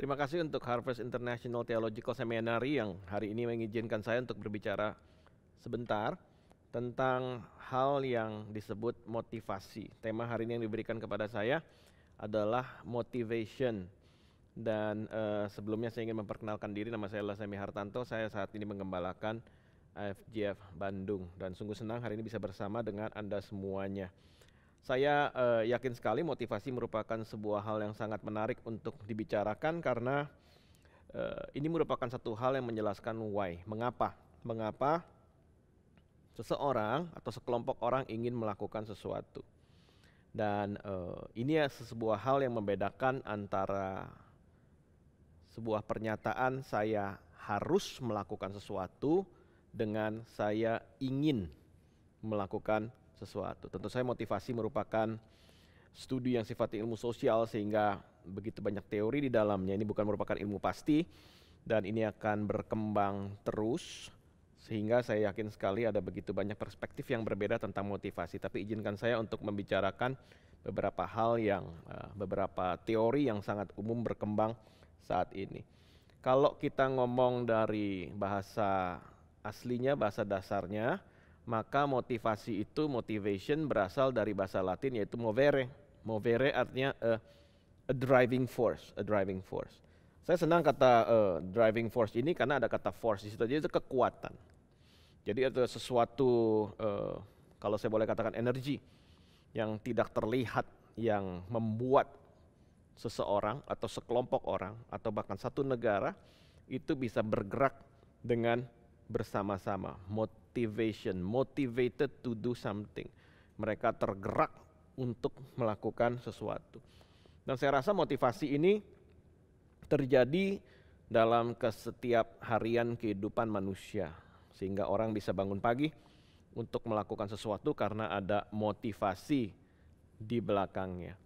Terima kasih untuk Harvest International Theological Seminary yang hari ini mengizinkan saya untuk berbicara sebentar tentang hal yang disebut motivasi. Tema hari ini yang diberikan kepada saya adalah motivation. Dan uh, sebelumnya saya ingin memperkenalkan diri, nama saya Lasemi Hartanto, saya saat ini menggembalakan AFGF Bandung. Dan sungguh senang hari ini bisa bersama dengan Anda semuanya saya uh, yakin sekali motivasi merupakan sebuah hal yang sangat menarik untuk dibicarakan karena uh, ini merupakan satu hal yang menjelaskan why, mengapa, mengapa seseorang atau sekelompok orang ingin melakukan sesuatu. Dan uh, ini ya sebuah hal yang membedakan antara sebuah pernyataan saya harus melakukan sesuatu dengan saya ingin melakukan sesuatu. Tentu saya motivasi merupakan studi yang sifatnya ilmu sosial sehingga begitu banyak teori di dalamnya. Ini bukan merupakan ilmu pasti dan ini akan berkembang terus sehingga saya yakin sekali ada begitu banyak perspektif yang berbeda tentang motivasi. Tapi izinkan saya untuk membicarakan beberapa hal yang eh, beberapa teori yang sangat umum berkembang saat ini. Kalau kita ngomong dari bahasa aslinya, bahasa dasarnya, maka motivasi itu motivation berasal dari bahasa Latin yaitu movere. Movere artinya a, eh, a driving force, a driving force. Saya senang kata uh, driving force ini karena ada kata force di situ, jadi itu kekuatan. Jadi itu sesuatu uh, kalau saya boleh katakan energi yang tidak terlihat yang membuat seseorang atau sekelompok orang atau bahkan satu negara itu bisa bergerak dengan bersama-sama, motivation, motivated to do something. Mereka tergerak untuk melakukan sesuatu. Dan saya rasa motivasi ini terjadi dalam kesetiap harian kehidupan manusia. Sehingga orang bisa bangun pagi untuk melakukan sesuatu karena ada motivasi di belakangnya.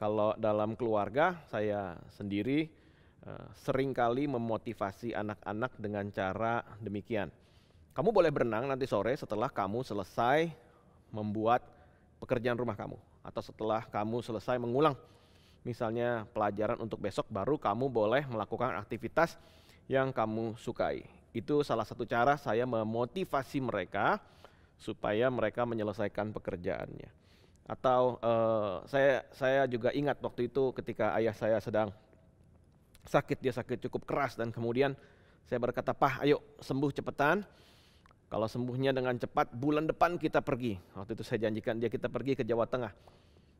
Kalau dalam keluarga saya sendiri Eh, seringkali memotivasi anak-anak dengan cara demikian. Kamu boleh berenang nanti sore setelah kamu selesai membuat pekerjaan rumah kamu atau setelah kamu selesai mengulang misalnya pelajaran untuk besok baru kamu boleh melakukan aktivitas yang kamu sukai. Itu salah satu cara saya memotivasi mereka supaya mereka menyelesaikan pekerjaannya. Atau eh, saya saya juga ingat waktu itu ketika ayah saya sedang sakit dia sakit cukup keras dan kemudian saya berkata pah ayo sembuh cepetan kalau sembuhnya dengan cepat bulan depan kita pergi waktu itu saya janjikan dia kita pergi ke Jawa Tengah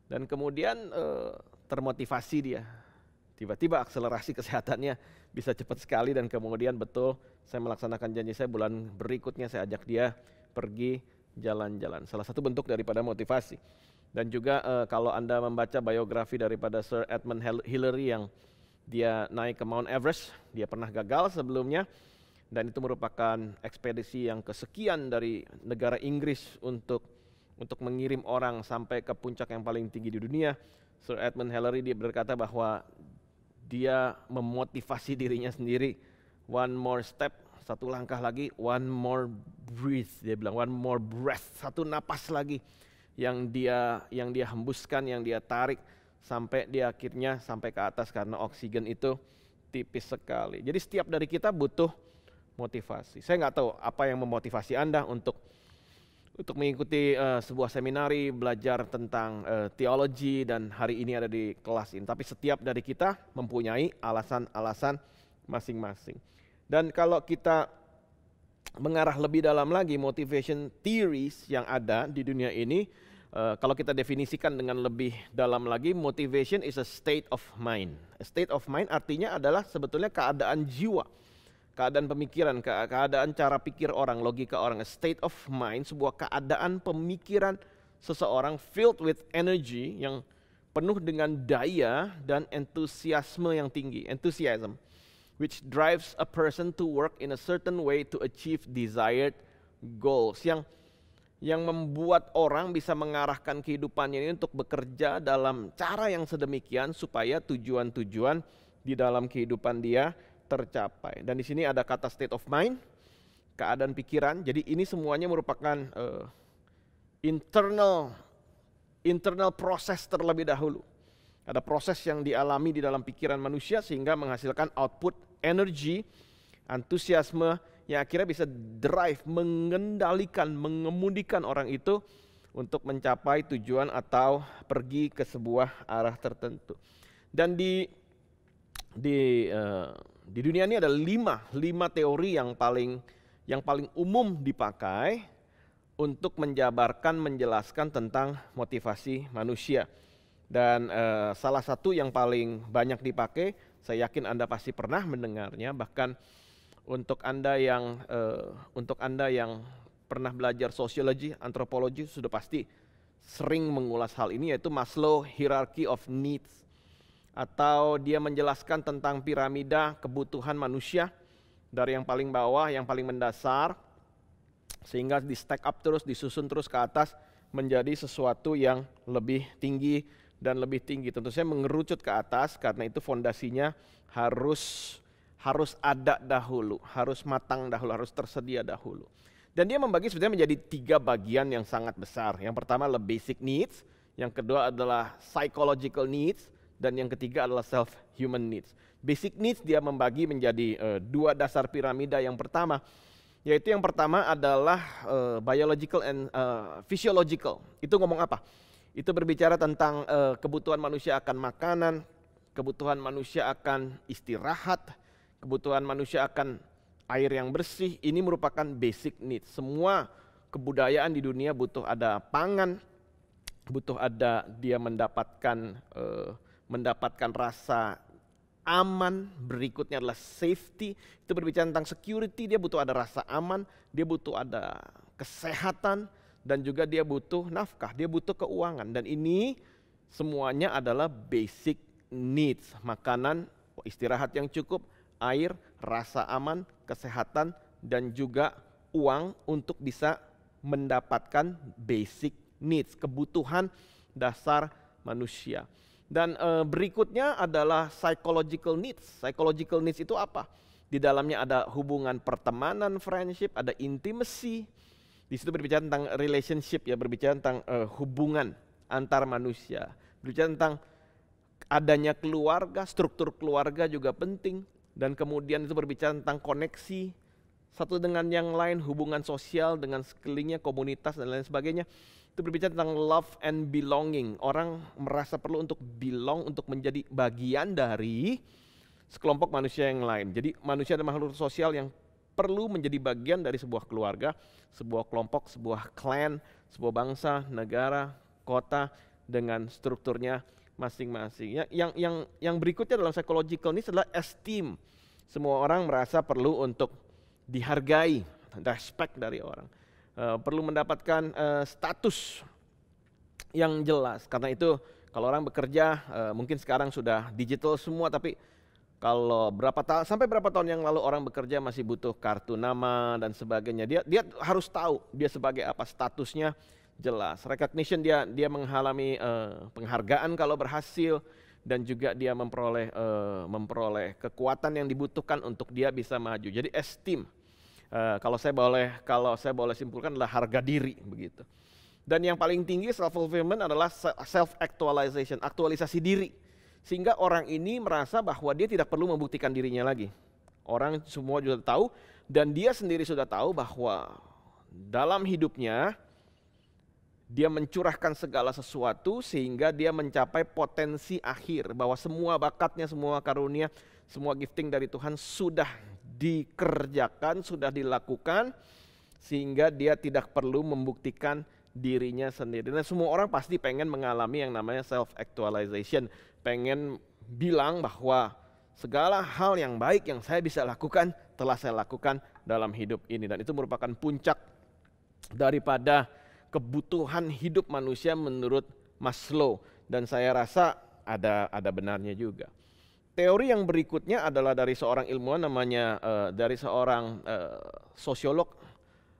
dan kemudian eh, termotivasi dia tiba-tiba akselerasi kesehatannya bisa cepat sekali dan kemudian betul saya melaksanakan janji saya bulan berikutnya saya ajak dia pergi jalan-jalan salah satu bentuk daripada motivasi dan juga eh, kalau anda membaca biografi daripada Sir Edmund Hillary yang dia naik ke Mount Everest, dia pernah gagal sebelumnya dan itu merupakan ekspedisi yang kesekian dari negara Inggris untuk untuk mengirim orang sampai ke puncak yang paling tinggi di dunia. Sir Edmund Hillary dia berkata bahwa dia memotivasi dirinya sendiri one more step, satu langkah lagi, one more breath dia bilang, one more breath, satu napas lagi yang dia yang dia hembuskan, yang dia tarik sampai di akhirnya sampai ke atas karena oksigen itu tipis sekali. Jadi setiap dari kita butuh motivasi. Saya nggak tahu apa yang memotivasi Anda untuk untuk mengikuti uh, sebuah seminari belajar tentang uh, teologi dan hari ini ada di kelas ini. Tapi setiap dari kita mempunyai alasan-alasan masing-masing. Dan kalau kita mengarah lebih dalam lagi motivation theories yang ada di dunia ini, Eh, kalau kita definisikan dengan lebih dalam lagi, motivation is a state of mind. A state of mind artinya adalah sebetulnya keadaan jiwa, keadaan pemikiran, ke keadaan cara pikir orang, logika orang. A state of mind sebuah keadaan pemikiran seseorang filled with energy yang penuh dengan daya dan entusiasme yang tinggi, enthusiasm, which drives a person to work in a certain way to achieve desired goals. Yang yang membuat orang bisa mengarahkan kehidupannya ini untuk bekerja dalam cara yang sedemikian supaya tujuan-tujuan di dalam kehidupan dia tercapai. Dan di sini ada kata state of mind, keadaan pikiran. Jadi ini semuanya merupakan uh, internal internal proses terlebih dahulu. Ada proses yang dialami di dalam pikiran manusia sehingga menghasilkan output energi, antusiasme, yang akhirnya bisa drive, mengendalikan, mengemudikan orang itu untuk mencapai tujuan atau pergi ke sebuah arah tertentu. Dan di di uh, di dunia ini ada lima lima teori yang paling yang paling umum dipakai untuk menjabarkan menjelaskan tentang motivasi manusia dan uh, salah satu yang paling banyak dipakai saya yakin anda pasti pernah mendengarnya bahkan untuk Anda yang uh, untuk Anda yang pernah belajar sosiologi, antropologi sudah pasti sering mengulas hal ini yaitu Maslow hierarchy of needs atau dia menjelaskan tentang piramida kebutuhan manusia dari yang paling bawah, yang paling mendasar sehingga di stack up terus, disusun terus ke atas menjadi sesuatu yang lebih tinggi dan lebih tinggi. Tentu saja mengerucut ke atas karena itu fondasinya harus harus ada dahulu, harus matang dahulu, harus tersedia dahulu. Dan dia membagi sebenarnya menjadi tiga bagian yang sangat besar. Yang pertama adalah basic needs, yang kedua adalah psychological needs, dan yang ketiga adalah self human needs. Basic needs dia membagi menjadi uh, dua dasar piramida. Yang pertama yaitu yang pertama adalah uh, biological and uh, physiological. Itu ngomong apa? Itu berbicara tentang uh, kebutuhan manusia akan makanan, kebutuhan manusia akan istirahat, kebutuhan manusia akan air yang bersih ini merupakan basic need. Semua kebudayaan di dunia butuh ada pangan, butuh ada dia mendapatkan uh, mendapatkan rasa aman, berikutnya adalah safety. Itu berbicara tentang security, dia butuh ada rasa aman, dia butuh ada kesehatan dan juga dia butuh nafkah, dia butuh keuangan dan ini semuanya adalah basic needs, makanan, istirahat yang cukup, air, rasa aman, kesehatan, dan juga uang untuk bisa mendapatkan basic needs, kebutuhan dasar manusia. Dan e, berikutnya adalah psychological needs. Psychological needs itu apa? Di dalamnya ada hubungan pertemanan, friendship, ada intimacy. Di situ berbicara tentang relationship ya, berbicara tentang e, hubungan antar manusia. Berbicara tentang adanya keluarga, struktur keluarga juga penting, dan kemudian itu berbicara tentang koneksi satu dengan yang lain, hubungan sosial dengan sekelilingnya, komunitas dan lain sebagainya. Itu berbicara tentang love and belonging. Orang merasa perlu untuk belong, untuk menjadi bagian dari sekelompok manusia yang lain. Jadi manusia adalah makhluk sosial yang perlu menjadi bagian dari sebuah keluarga, sebuah kelompok, sebuah klan, sebuah bangsa, negara, kota dengan strukturnya masing-masing. Yang, yang yang yang berikutnya dalam psychological ini adalah esteem. Semua orang merasa perlu untuk dihargai, respect dari orang. Uh, perlu mendapatkan uh, status yang jelas. Karena itu kalau orang bekerja uh, mungkin sekarang sudah digital semua tapi kalau berapa ta sampai berapa tahun yang lalu orang bekerja masih butuh kartu nama dan sebagainya. Dia dia harus tahu dia sebagai apa statusnya jelas. Recognition dia dia mengalami uh, eh, penghargaan kalau berhasil dan juga dia memperoleh uh, memperoleh kekuatan yang dibutuhkan untuk dia bisa maju. Jadi esteem. Uh, kalau saya boleh kalau saya boleh simpulkan adalah harga diri begitu. Dan yang paling tinggi self fulfillment adalah self actualization, aktualisasi diri. Sehingga orang ini merasa bahwa dia tidak perlu membuktikan dirinya lagi. Orang semua sudah tahu dan dia sendiri sudah tahu bahwa dalam hidupnya dia mencurahkan segala sesuatu sehingga dia mencapai potensi akhir bahwa semua bakatnya, semua karunia, semua gifting dari Tuhan sudah dikerjakan, sudah dilakukan sehingga dia tidak perlu membuktikan dirinya sendiri. Nah, semua orang pasti pengen mengalami yang namanya self actualization, pengen bilang bahwa segala hal yang baik yang saya bisa lakukan telah saya lakukan dalam hidup ini dan itu merupakan puncak daripada kebutuhan hidup manusia menurut Maslow dan saya rasa ada ada benarnya juga. Teori yang berikutnya adalah dari seorang ilmuwan namanya uh, dari seorang uh, sosiolog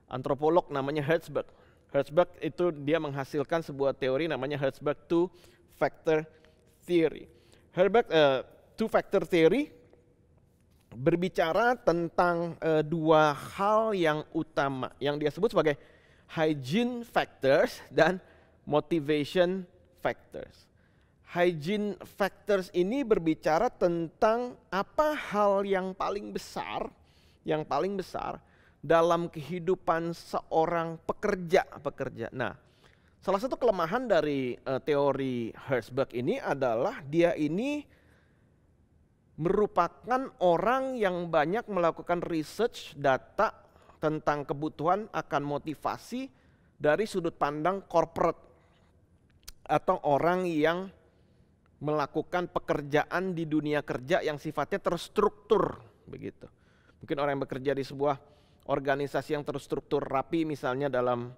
antropolog namanya Herzberg. Herzberg itu dia menghasilkan sebuah teori namanya Herzberg two factor theory. Herzberg uh, eh, two factor theory berbicara tentang uh, dua hal yang utama yang dia sebut sebagai hygiene factors dan motivation factors. Hygiene factors ini berbicara tentang apa hal yang paling besar, yang paling besar dalam kehidupan seorang pekerja, pekerja. Nah, salah satu kelemahan dari uh, teori Herzberg ini adalah dia ini merupakan orang yang banyak melakukan research data tentang kebutuhan akan motivasi dari sudut pandang corporate atau orang yang melakukan pekerjaan di dunia kerja yang sifatnya terstruktur begitu. Mungkin orang yang bekerja di sebuah organisasi yang terstruktur rapi misalnya dalam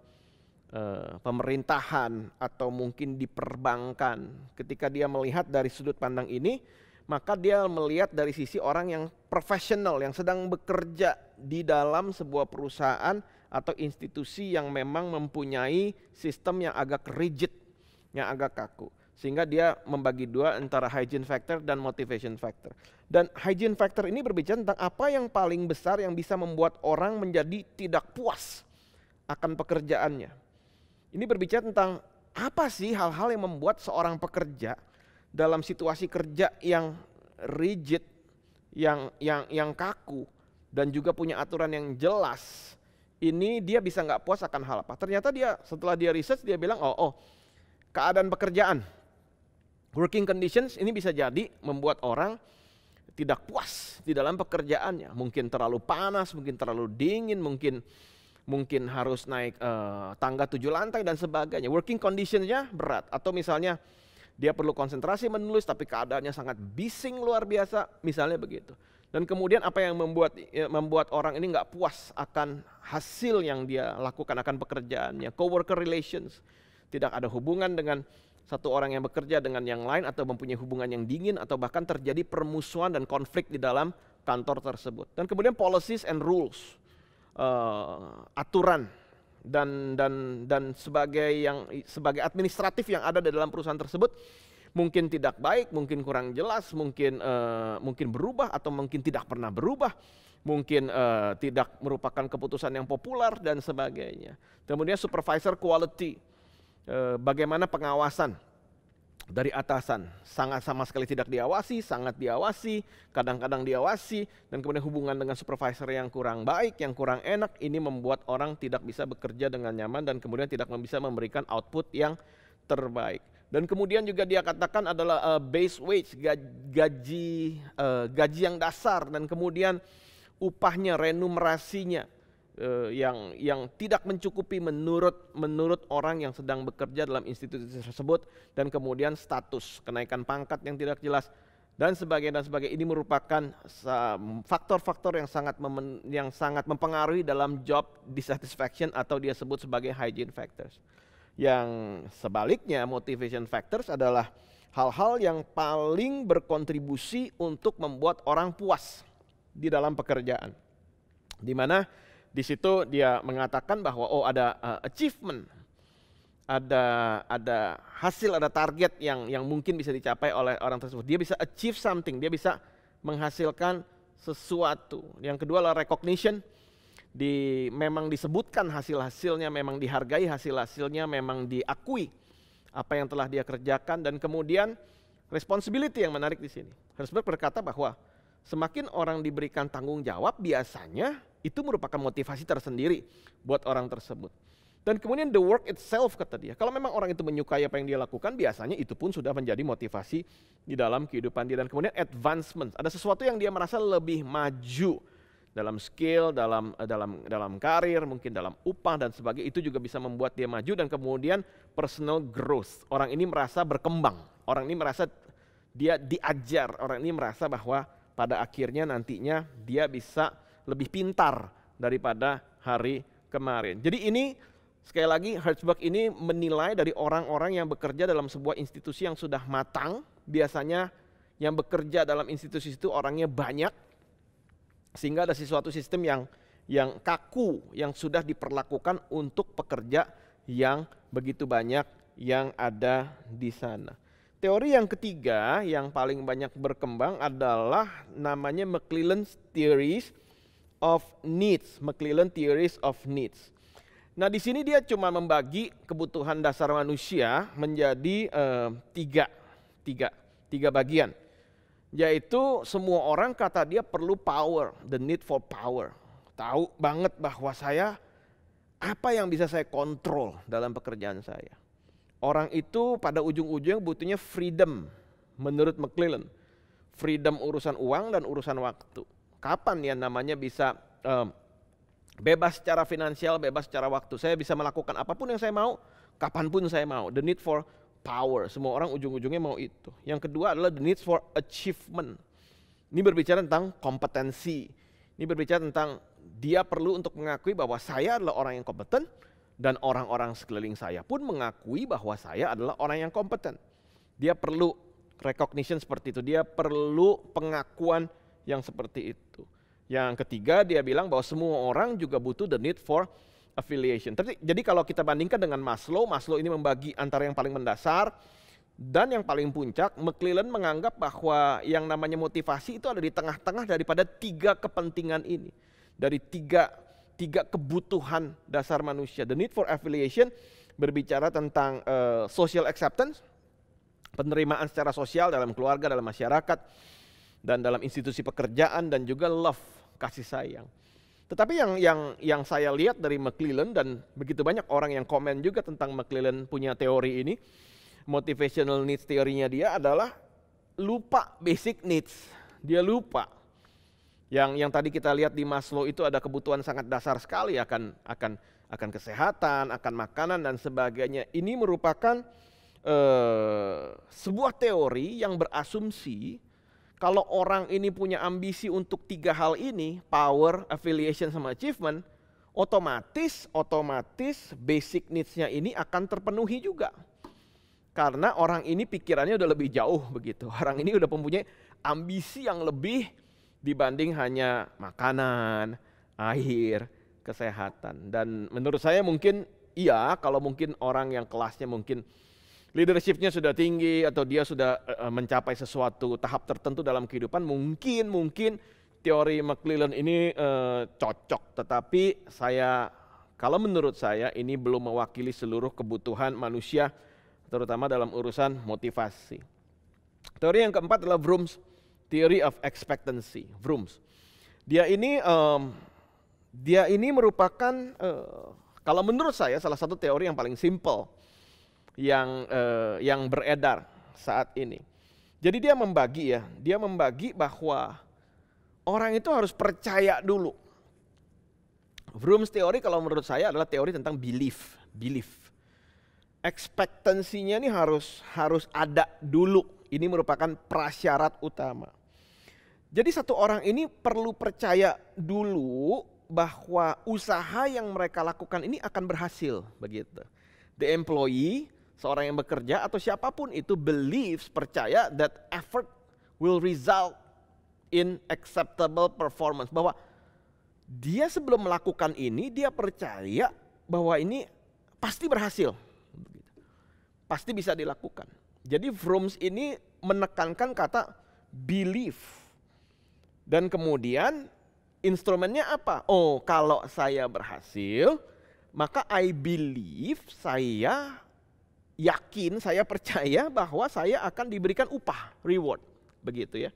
e, pemerintahan atau mungkin di perbankan. Ketika dia melihat dari sudut pandang ini, maka dia melihat dari sisi orang yang profesional yang sedang bekerja di dalam sebuah perusahaan atau institusi yang memang mempunyai sistem yang agak rigid, yang agak kaku. Sehingga dia membagi dua antara hygiene factor dan motivation factor. Dan hygiene factor ini berbicara tentang apa yang paling besar yang bisa membuat orang menjadi tidak puas akan pekerjaannya. Ini berbicara tentang apa sih hal-hal yang membuat seorang pekerja dalam situasi kerja yang rigid, yang yang yang kaku dan juga punya aturan yang jelas. Ini dia bisa nggak puas akan hal apa? Ternyata dia setelah dia riset dia bilang oh oh keadaan pekerjaan working conditions ini bisa jadi membuat orang tidak puas di dalam pekerjaannya. Mungkin terlalu panas, mungkin terlalu dingin, mungkin mungkin harus naik uh, tangga tujuh lantai dan sebagainya. Working conditionnya berat atau misalnya dia perlu konsentrasi menulis tapi keadaannya sangat bising luar biasa, misalnya begitu. Dan kemudian apa yang membuat ya, membuat orang ini nggak puas akan hasil yang dia lakukan akan pekerjaannya, coworker relations, tidak ada hubungan dengan satu orang yang bekerja dengan yang lain atau mempunyai hubungan yang dingin atau bahkan terjadi permusuhan dan konflik di dalam kantor tersebut. Dan kemudian policies and rules, uh, aturan dan dan dan sebagai yang sebagai administratif yang ada di dalam perusahaan tersebut mungkin tidak baik, mungkin kurang jelas, mungkin uh, mungkin berubah atau mungkin tidak pernah berubah, mungkin uh, tidak merupakan keputusan yang populer dan sebagainya. Kemudian supervisor quality, uh, bagaimana pengawasan dari atasan, sangat sama sekali tidak diawasi, sangat diawasi, kadang-kadang diawasi, dan kemudian hubungan dengan supervisor yang kurang baik, yang kurang enak, ini membuat orang tidak bisa bekerja dengan nyaman dan kemudian tidak bisa memberikan output yang terbaik. Dan kemudian juga dia katakan adalah uh, base wage, gaji uh, gaji yang dasar dan kemudian upahnya, renumerasinya uh, yang yang tidak mencukupi menurut menurut orang yang sedang bekerja dalam institusi tersebut dan kemudian status kenaikan pangkat yang tidak jelas dan sebagainya dan sebagainya ini merupakan faktor-faktor yang sangat yang sangat mempengaruhi dalam job dissatisfaction atau dia sebut sebagai hygiene factors. Yang sebaliknya motivation factors adalah hal-hal yang paling berkontribusi untuk membuat orang puas di dalam pekerjaan. Di mana di situ dia mengatakan bahwa oh ada uh, achievement, ada ada hasil, ada target yang yang mungkin bisa dicapai oleh orang tersebut. Dia bisa achieve something, dia bisa menghasilkan sesuatu. Yang kedua adalah recognition. Di, memang disebutkan hasil-hasilnya, memang dihargai hasil-hasilnya, memang diakui apa yang telah dia kerjakan dan kemudian responsibility yang menarik di sini. Herzberg berkata bahwa semakin orang diberikan tanggung jawab biasanya itu merupakan motivasi tersendiri buat orang tersebut. Dan kemudian the work itself kata dia. Kalau memang orang itu menyukai apa yang dia lakukan, biasanya itu pun sudah menjadi motivasi di dalam kehidupan dia. Dan kemudian advancement, ada sesuatu yang dia merasa lebih maju dalam skill, dalam eh, dalam dalam karir, mungkin dalam upah dan sebagainya itu juga bisa membuat dia maju dan kemudian personal growth. Orang ini merasa berkembang, orang ini merasa dia diajar, orang ini merasa bahwa pada akhirnya nantinya dia bisa lebih pintar daripada hari kemarin. Jadi ini sekali lagi Hertzberg ini menilai dari orang-orang yang bekerja dalam sebuah institusi yang sudah matang, biasanya yang bekerja dalam institusi itu orangnya banyak sehingga ada sesuatu sistem yang yang kaku yang sudah diperlakukan untuk pekerja yang begitu banyak yang ada di sana. Teori yang ketiga yang paling banyak berkembang adalah namanya McClellan's Theories of Needs. McClellan Theories of Needs. Nah di sini dia cuma membagi kebutuhan dasar manusia menjadi eh, tiga, tiga, tiga bagian. Yaitu semua orang kata dia perlu power, the need for power. Tahu banget bahwa saya apa yang bisa saya kontrol dalam pekerjaan saya Orang itu pada ujung-ujungnya butuhnya freedom menurut McClellan. Freedom urusan uang dan urusan waktu. Kapan ya namanya bisa um, bebas secara finansial, bebas secara waktu. Saya bisa melakukan apapun yang saya mau, kapanpun saya mau. The need for power. Semua orang ujung-ujungnya mau itu. Yang kedua adalah the need for achievement. Ini berbicara tentang kompetensi. Ini berbicara tentang dia perlu untuk mengakui bahwa saya adalah orang yang kompeten, dan orang-orang sekeliling saya pun mengakui bahwa saya adalah orang yang kompeten. Dia perlu recognition seperti itu, dia perlu pengakuan yang seperti itu. Yang ketiga dia bilang bahwa semua orang juga butuh the need for affiliation. jadi kalau kita bandingkan dengan Maslow, Maslow ini membagi antara yang paling mendasar dan yang paling puncak, McClellan menganggap bahwa yang namanya motivasi itu ada di tengah-tengah daripada tiga kepentingan ini. Dari tiga tiga kebutuhan dasar manusia. The need for affiliation berbicara tentang uh, social acceptance, penerimaan secara sosial dalam keluarga, dalam masyarakat, dan dalam institusi pekerjaan dan juga love, kasih sayang. Tetapi yang yang yang saya lihat dari McClellan dan begitu banyak orang yang komen juga tentang McClellan punya teori ini, motivational needs teorinya dia adalah lupa basic needs. Dia lupa yang yang tadi kita lihat di Maslow itu ada kebutuhan sangat dasar sekali akan akan akan kesehatan, akan makanan dan sebagainya. Ini merupakan eh, sebuah teori yang berasumsi kalau orang ini punya ambisi untuk tiga hal ini, power, affiliation sama achievement, otomatis otomatis basic needs-nya ini akan terpenuhi juga. Karena orang ini pikirannya udah lebih jauh begitu. Orang ini udah mempunyai ambisi yang lebih dibanding hanya makanan, air, kesehatan. Dan menurut saya mungkin iya kalau mungkin orang yang kelasnya mungkin leadershipnya sudah tinggi atau dia sudah eh, mencapai sesuatu tahap tertentu dalam kehidupan mungkin mungkin teori McClellan ini eh, cocok tetapi saya kalau menurut saya ini belum mewakili seluruh kebutuhan manusia terutama dalam urusan motivasi. Teori yang keempat adalah Brooms. Theory of Expectancy, Vrooms. Dia ini um, dia ini merupakan uh, kalau menurut saya salah satu teori yang paling simple yang uh, yang beredar saat ini. Jadi dia membagi ya, dia membagi bahwa orang itu harus percaya dulu. Vrooms teori kalau menurut saya adalah teori tentang belief, belief. Ekspektansinya ini harus harus ada dulu. Ini merupakan prasyarat utama. Jadi satu orang ini perlu percaya dulu bahwa usaha yang mereka lakukan ini akan berhasil begitu. The employee, seorang yang bekerja atau siapapun itu believes percaya that effort will result in acceptable performance bahwa dia sebelum melakukan ini dia percaya bahwa ini pasti berhasil. Pasti bisa dilakukan. Jadi Vroom's ini menekankan kata belief dan kemudian instrumennya apa? Oh, kalau saya berhasil, maka I believe saya yakin, saya percaya bahwa saya akan diberikan upah, reward, begitu ya.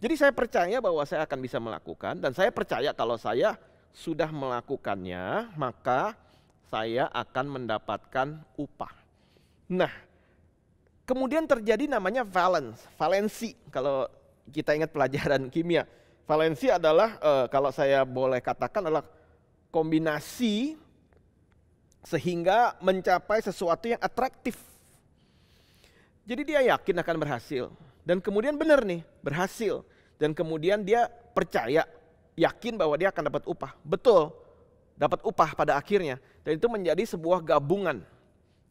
Jadi saya percaya bahwa saya akan bisa melakukan dan saya percaya kalau saya sudah melakukannya, maka saya akan mendapatkan upah. Nah, kemudian terjadi namanya valence, valensi kalau kita ingat pelajaran kimia Valensi adalah uh, kalau saya boleh katakan adalah kombinasi sehingga mencapai sesuatu yang atraktif. Jadi dia yakin akan berhasil dan kemudian benar nih berhasil dan kemudian dia percaya yakin bahwa dia akan dapat upah. Betul. Dapat upah pada akhirnya dan itu menjadi sebuah gabungan.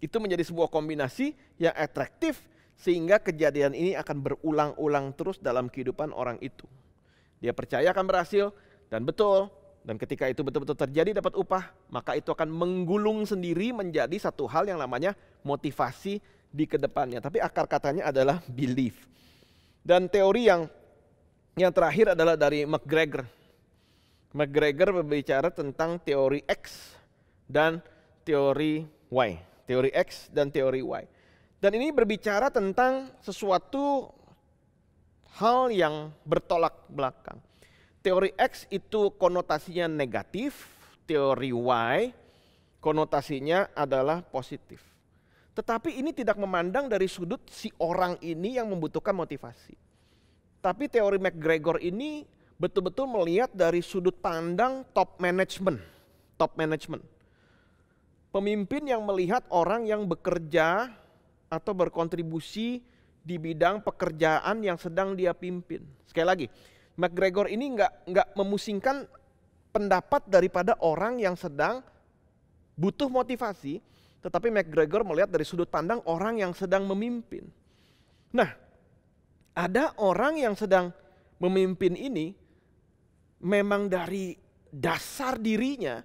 Itu menjadi sebuah kombinasi yang atraktif sehingga kejadian ini akan berulang-ulang terus dalam kehidupan orang itu. Dia percaya akan berhasil dan betul. Dan ketika itu betul-betul terjadi dapat upah, maka itu akan menggulung sendiri menjadi satu hal yang namanya motivasi di kedepannya. Tapi akar katanya adalah belief. Dan teori yang yang terakhir adalah dari McGregor. McGregor berbicara tentang teori X dan teori Y. Teori X dan teori Y. Dan ini berbicara tentang sesuatu hal yang bertolak belakang. Teori X itu konotasinya negatif, teori Y konotasinya adalah positif. Tetapi ini tidak memandang dari sudut si orang ini yang membutuhkan motivasi. Tapi teori McGregor ini betul-betul melihat dari sudut pandang top management, top management. Pemimpin yang melihat orang yang bekerja atau berkontribusi di bidang pekerjaan yang sedang dia pimpin. Sekali lagi, McGregor ini nggak nggak memusingkan pendapat daripada orang yang sedang butuh motivasi, tetapi McGregor melihat dari sudut pandang orang yang sedang memimpin. Nah, ada orang yang sedang memimpin ini memang dari dasar dirinya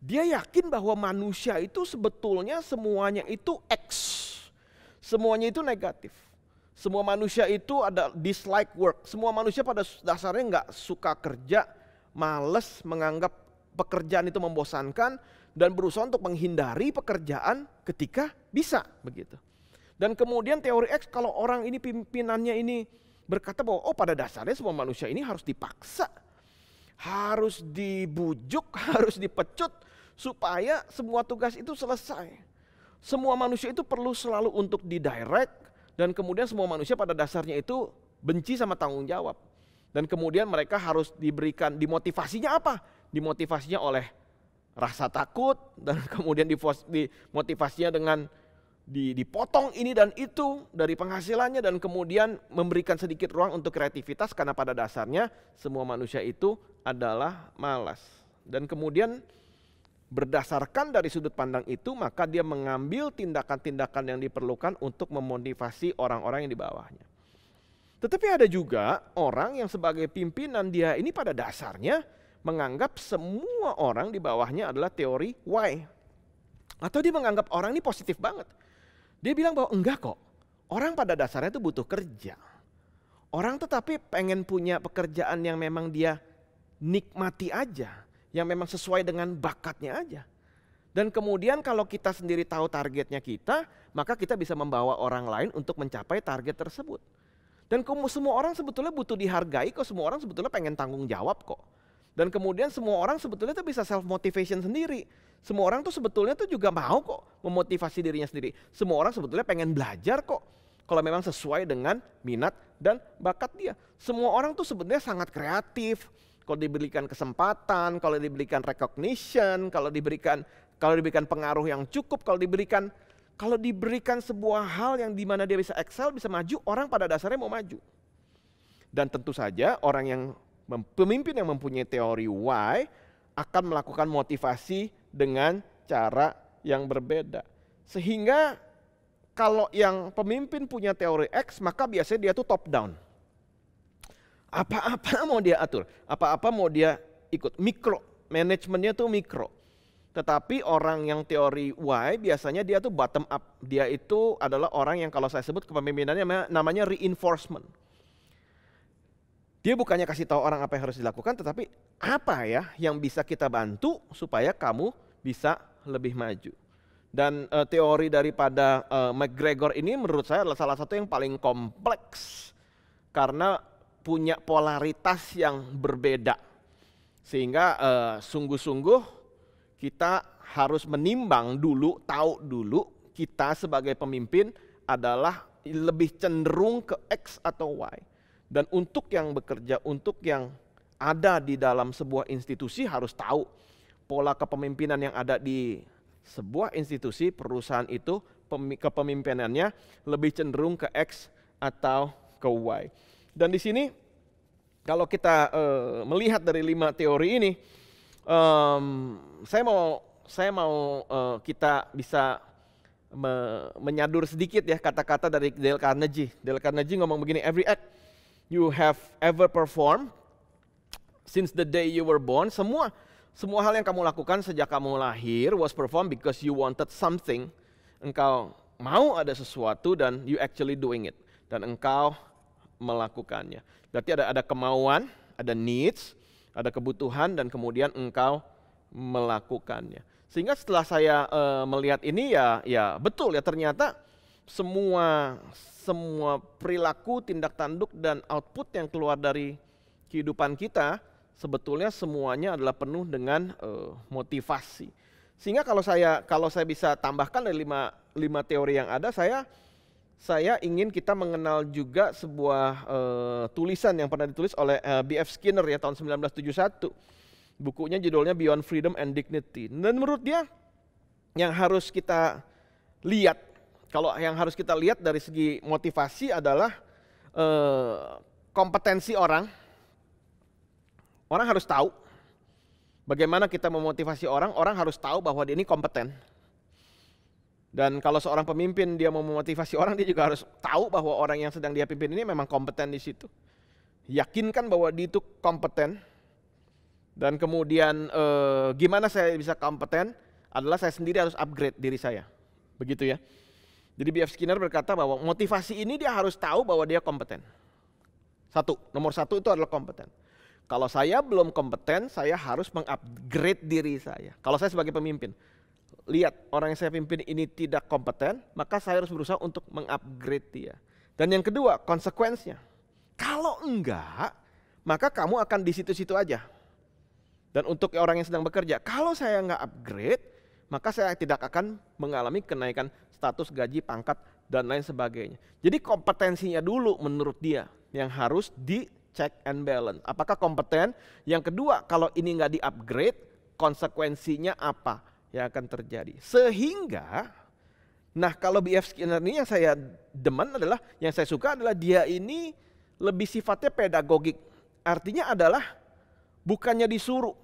dia yakin bahwa manusia itu sebetulnya semuanya itu X. Semuanya itu negatif. Semua manusia itu ada dislike work. Semua manusia pada dasarnya nggak suka kerja, males menganggap pekerjaan itu membosankan dan berusaha untuk menghindari pekerjaan ketika bisa begitu. Dan kemudian teori X kalau orang ini pimpinannya ini berkata bahwa oh pada dasarnya semua manusia ini harus dipaksa, harus dibujuk, harus dipecut supaya semua tugas itu selesai. Semua manusia itu perlu selalu untuk didirect, dan kemudian semua manusia pada dasarnya itu benci sama tanggung jawab dan kemudian mereka harus diberikan dimotivasinya apa dimotivasinya oleh rasa takut dan kemudian dimotivasinya dengan dipotong ini dan itu dari penghasilannya dan kemudian memberikan sedikit ruang untuk kreativitas karena pada dasarnya semua manusia itu adalah malas dan kemudian Berdasarkan dari sudut pandang itu, maka dia mengambil tindakan-tindakan yang diperlukan untuk memotivasi orang-orang yang di bawahnya. Tetapi ada juga orang yang sebagai pimpinan dia ini pada dasarnya menganggap semua orang di bawahnya adalah teori why. Atau dia menganggap orang ini positif banget. Dia bilang bahwa enggak kok, orang pada dasarnya itu butuh kerja. Orang tetapi pengen punya pekerjaan yang memang dia nikmati aja yang memang sesuai dengan bakatnya aja. Dan kemudian kalau kita sendiri tahu targetnya kita, maka kita bisa membawa orang lain untuk mencapai target tersebut. Dan semua orang sebetulnya butuh dihargai kok, semua orang sebetulnya pengen tanggung jawab kok. Dan kemudian semua orang sebetulnya tuh bisa self motivation sendiri. Semua orang tuh sebetulnya tuh juga mau kok memotivasi dirinya sendiri. Semua orang sebetulnya pengen belajar kok. Kalau memang sesuai dengan minat dan bakat dia. Semua orang tuh sebetulnya sangat kreatif, kalau diberikan kesempatan, kalau diberikan recognition, kalau diberikan kalau diberikan pengaruh yang cukup, kalau diberikan kalau diberikan sebuah hal yang di mana dia bisa excel, bisa maju, orang pada dasarnya mau maju. Dan tentu saja orang yang pemimpin yang mempunyai teori why akan melakukan motivasi dengan cara yang berbeda. Sehingga kalau yang pemimpin punya teori X, maka biasanya dia tuh top down apa-apa mau dia atur, apa-apa mau dia ikut. Mikro, manajemennya tuh mikro. Tetapi orang yang teori Y biasanya dia tuh bottom up. Dia itu adalah orang yang kalau saya sebut kepemimpinannya namanya reinforcement. Dia bukannya kasih tahu orang apa yang harus dilakukan, tetapi apa ya yang bisa kita bantu supaya kamu bisa lebih maju. Dan e, teori daripada e, McGregor ini menurut saya adalah salah satu yang paling kompleks karena punya polaritas yang berbeda. Sehingga eh, sungguh-sungguh kita harus menimbang dulu, tahu dulu kita sebagai pemimpin adalah lebih cenderung ke X atau Y. Dan untuk yang bekerja, untuk yang ada di dalam sebuah institusi harus tahu pola kepemimpinan yang ada di sebuah institusi perusahaan itu kepemimpinannya lebih cenderung ke X atau ke Y. Dan di sini kalau kita uh, melihat dari lima teori ini, um, saya mau saya mau uh, kita bisa me menyadur sedikit ya kata-kata dari Dale Carnegie. Dale Carnegie ngomong begini, every act you have ever performed since the day you were born, semua semua hal yang kamu lakukan sejak kamu lahir was performed because you wanted something. Engkau mau ada sesuatu dan you actually doing it. Dan engkau melakukannya. Berarti ada ada kemauan, ada needs, ada kebutuhan dan kemudian engkau melakukannya. Sehingga setelah saya e, melihat ini ya ya betul ya ternyata semua semua perilaku, tindak tanduk dan output yang keluar dari kehidupan kita sebetulnya semuanya adalah penuh dengan e, motivasi. Sehingga kalau saya kalau saya bisa tambahkan dari lima, lima teori yang ada, saya saya ingin kita mengenal juga sebuah uh, tulisan yang pernah ditulis oleh uh, eh, B.F. Skinner ya tahun 1971. Bukunya judulnya Beyond Freedom and Dignity. Dan menurut dia yang harus kita lihat, kalau yang harus kita lihat dari segi motivasi adalah uh, kompetensi orang. Orang harus tahu bagaimana kita memotivasi orang, orang harus tahu bahwa dia ini kompeten. Dan kalau seorang pemimpin dia mau memotivasi orang dia juga harus tahu bahwa orang yang sedang dia pimpin ini memang kompeten di situ. Yakinkan bahwa dia itu kompeten. Dan kemudian e, gimana saya bisa kompeten adalah saya sendiri harus upgrade diri saya. Begitu ya. Jadi B.F. Skinner berkata bahwa motivasi ini dia harus tahu bahwa dia kompeten. Satu, nomor satu itu adalah kompeten. Kalau saya belum kompeten, saya harus mengupgrade diri saya. Kalau saya sebagai pemimpin, lihat orang yang saya pimpin ini tidak kompeten, maka saya harus berusaha untuk mengupgrade dia. Dan yang kedua, konsekuensinya. Kalau enggak, maka kamu akan di situ-situ aja. Dan untuk orang yang sedang bekerja, kalau saya enggak upgrade, maka saya tidak akan mengalami kenaikan status gaji, pangkat, dan lain sebagainya. Jadi kompetensinya dulu menurut dia yang harus di check and balance. Apakah kompeten? Yang kedua, kalau ini enggak di upgrade, konsekuensinya apa? yang akan terjadi. Sehingga, nah kalau BF Skinner ini yang saya demen adalah, yang saya suka adalah dia ini lebih sifatnya pedagogik. Artinya adalah bukannya disuruh,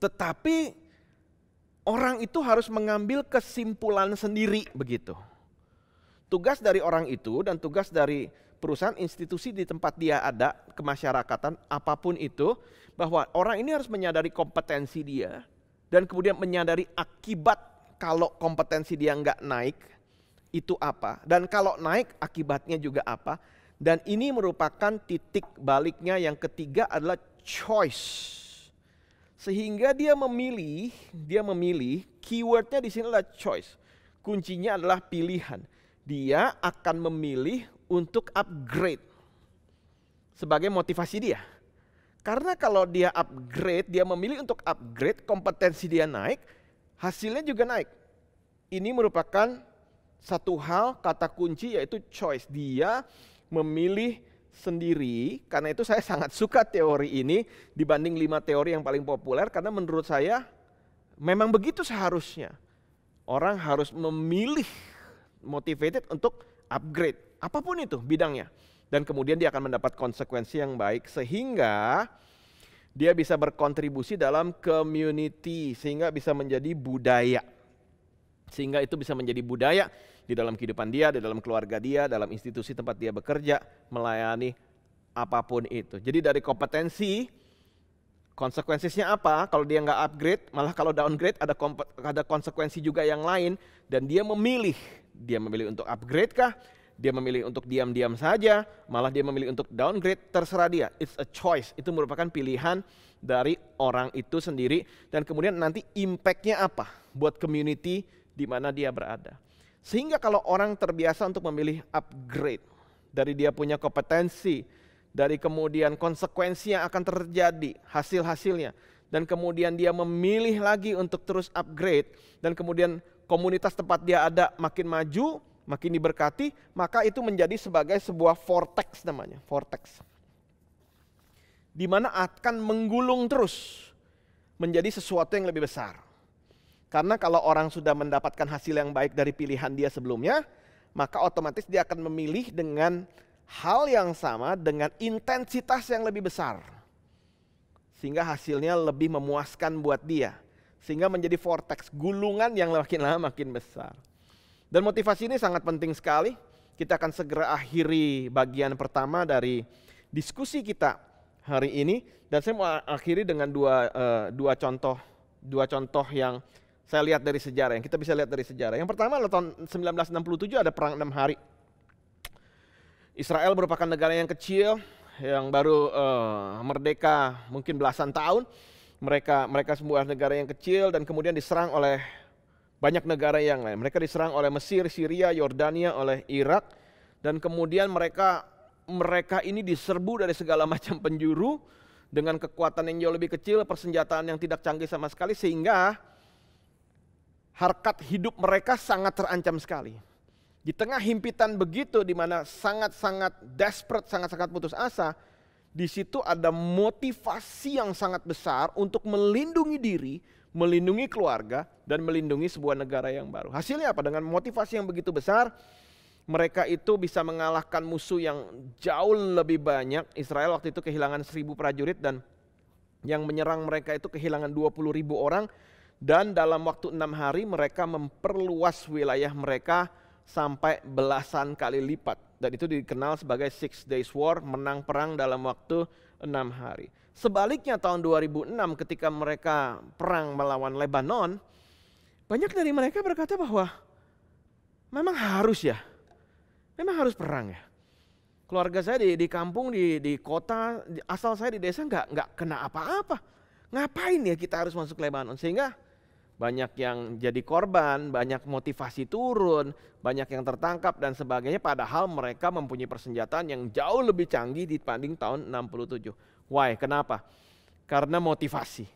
tetapi orang itu harus mengambil kesimpulan sendiri begitu. Tugas dari orang itu dan tugas dari perusahaan institusi di tempat dia ada kemasyarakatan apapun itu bahwa orang ini harus menyadari kompetensi dia, dan kemudian menyadari akibat kalau kompetensi dia nggak naik itu apa dan kalau naik akibatnya juga apa dan ini merupakan titik baliknya yang ketiga adalah choice sehingga dia memilih dia memilih keywordnya di sini adalah choice kuncinya adalah pilihan dia akan memilih untuk upgrade sebagai motivasi dia karena kalau dia upgrade, dia memilih untuk upgrade, kompetensi dia naik, hasilnya juga naik. Ini merupakan satu hal kata kunci yaitu choice. Dia memilih sendiri, karena itu saya sangat suka teori ini dibanding lima teori yang paling populer karena menurut saya memang begitu seharusnya. Orang harus memilih motivated untuk upgrade apapun itu bidangnya dan kemudian dia akan mendapat konsekuensi yang baik sehingga dia bisa berkontribusi dalam community sehingga bisa menjadi budaya. Sehingga itu bisa menjadi budaya di dalam kehidupan dia, di dalam keluarga dia, dalam institusi tempat dia bekerja, melayani apapun itu. Jadi dari kompetensi konsekuensinya apa? Kalau dia nggak upgrade, malah kalau downgrade ada ada konsekuensi juga yang lain dan dia memilih, dia memilih untuk upgrade kah dia memilih untuk diam-diam saja, malah dia memilih untuk downgrade, terserah dia. It's a choice. Itu merupakan pilihan dari orang itu sendiri dan kemudian nanti impactnya apa buat community di mana dia berada. Sehingga kalau orang terbiasa untuk memilih upgrade dari dia punya kompetensi, dari kemudian konsekuensi yang akan terjadi, hasil-hasilnya, dan kemudian dia memilih lagi untuk terus upgrade dan kemudian komunitas tempat dia ada makin maju, makin diberkati, maka itu menjadi sebagai sebuah vortex namanya, vortex. Di mana akan menggulung terus menjadi sesuatu yang lebih besar. Karena kalau orang sudah mendapatkan hasil yang baik dari pilihan dia sebelumnya, maka otomatis dia akan memilih dengan hal yang sama dengan intensitas yang lebih besar. Sehingga hasilnya lebih memuaskan buat dia. Sehingga menjadi vortex, gulungan yang makin lama makin besar. Dan motivasi ini sangat penting sekali. Kita akan segera akhiri bagian pertama dari diskusi kita hari ini dan saya mau akhiri dengan dua eh, dua contoh dua contoh yang saya lihat dari sejarah yang kita bisa lihat dari sejarah. Yang pertama adalah tahun 1967 ada perang enam hari. Israel merupakan negara yang kecil yang baru uh, merdeka mungkin belasan tahun. Mereka mereka sebuah negara yang kecil dan kemudian diserang oleh banyak negara yang lain. Mereka diserang oleh Mesir, Syria, Yordania, oleh Irak dan kemudian mereka mereka ini diserbu dari segala macam penjuru dengan kekuatan yang jauh lebih kecil, persenjataan yang tidak canggih sama sekali sehingga harkat hidup mereka sangat terancam sekali. Di tengah himpitan begitu di mana sangat-sangat desperate, sangat-sangat putus asa, di situ ada motivasi yang sangat besar untuk melindungi diri, melindungi keluarga, dan melindungi sebuah negara yang baru. Hasilnya apa? Dengan motivasi yang begitu besar, mereka itu bisa mengalahkan musuh yang jauh lebih banyak. Israel waktu itu kehilangan seribu prajurit dan yang menyerang mereka itu kehilangan 20 ribu orang. Dan dalam waktu enam hari mereka memperluas wilayah mereka sampai belasan kali lipat. Dan itu dikenal sebagai Six Days War, menang perang dalam waktu enam hari. Sebaliknya tahun 2006 ketika mereka perang melawan Lebanon, banyak dari mereka berkata bahwa memang harus ya, memang harus perang ya. Keluarga saya di, di kampung, di, di kota, asal saya di desa nggak nggak kena apa-apa. Ngapain ya kita harus masuk Lebanon? Sehingga banyak yang jadi korban, banyak motivasi turun, banyak yang tertangkap dan sebagainya padahal mereka mempunyai persenjataan yang jauh lebih canggih dibanding tahun 67. Why? Kenapa? Karena motivasi.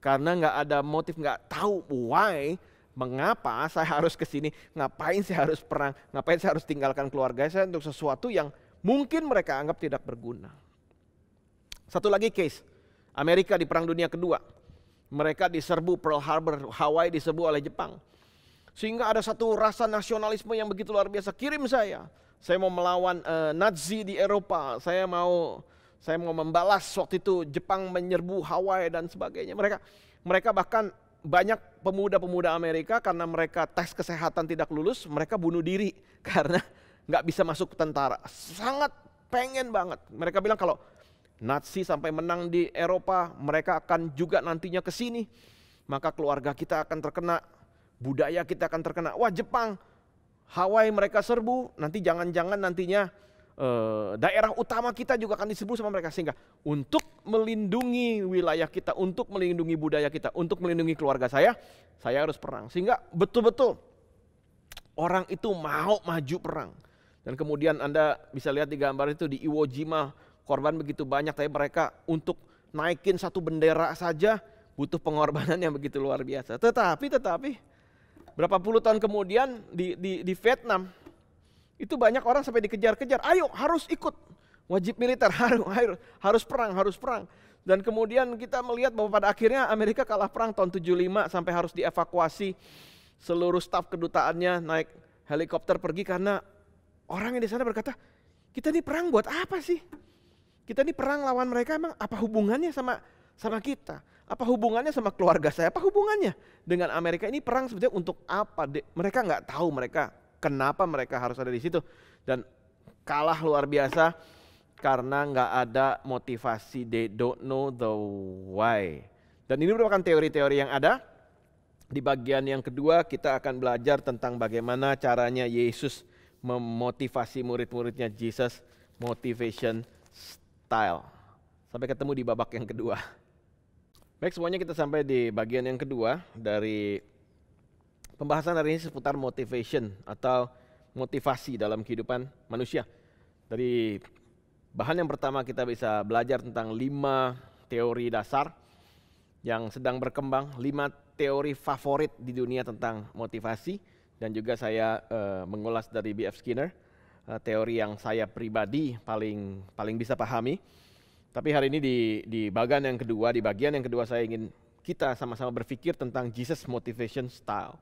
Karena nggak ada motif, nggak tahu why, mengapa saya harus ke sini, ngapain saya harus perang, ngapain saya harus tinggalkan keluarga saya untuk sesuatu yang mungkin mereka anggap tidak berguna. Satu lagi case, Amerika di Perang Dunia Kedua. Mereka diserbu Pearl Harbor, Hawaii diserbu oleh Jepang. Sehingga ada satu rasa nasionalisme yang begitu luar biasa. Kirim saya, saya mau melawan uh, Nazi di Eropa, saya mau saya mau membalas waktu itu Jepang menyerbu Hawaii dan sebagainya. Mereka mereka bahkan banyak pemuda-pemuda Amerika karena mereka tes kesehatan tidak lulus, mereka bunuh diri karena nggak bisa masuk tentara. Sangat pengen banget. Mereka bilang kalau Nazi sampai menang di Eropa, mereka akan juga nantinya ke sini. Maka keluarga kita akan terkena, budaya kita akan terkena. Wah Jepang, Hawaii mereka serbu, nanti jangan-jangan nantinya Eh, daerah utama kita juga akan disebut sama mereka sehingga untuk melindungi wilayah kita, untuk melindungi budaya kita, untuk melindungi keluarga saya, saya harus perang. Sehingga betul-betul orang itu mau maju perang. Dan kemudian Anda bisa lihat di gambar itu di Iwo Jima korban begitu banyak tapi mereka untuk naikin satu bendera saja butuh pengorbanan yang begitu luar biasa. Tetapi tetapi berapa puluh tahun kemudian di di, di Vietnam itu banyak orang sampai dikejar-kejar, ayo harus ikut wajib militer, harus, harus, harus perang, harus perang. Dan kemudian kita melihat bahwa pada akhirnya Amerika kalah perang tahun 75 sampai harus dievakuasi seluruh staf kedutaannya naik helikopter pergi karena orang yang di sana berkata, kita ini perang buat apa sih? Kita ini perang lawan mereka emang apa hubungannya sama sama kita? Apa hubungannya sama keluarga saya? Apa hubungannya dengan Amerika ini perang sebenarnya untuk apa? Mereka nggak tahu mereka Kenapa mereka harus ada di situ? Dan kalah luar biasa karena nggak ada motivasi. They don't know the why. Dan ini merupakan teori-teori yang ada. Di bagian yang kedua kita akan belajar tentang bagaimana caranya Yesus memotivasi murid-muridnya Jesus motivation style. Sampai ketemu di babak yang kedua. Baik semuanya kita sampai di bagian yang kedua dari Pembahasan hari ini seputar motivation atau motivasi dalam kehidupan manusia. Dari bahan yang pertama kita bisa belajar tentang lima teori dasar yang sedang berkembang, lima teori favorit di dunia tentang motivasi dan juga saya uh, mengulas dari BF Skinner uh, teori yang saya pribadi paling paling bisa pahami. Tapi hari ini di di bagian yang kedua, di bagian yang kedua saya ingin kita sama-sama berpikir tentang Jesus motivation style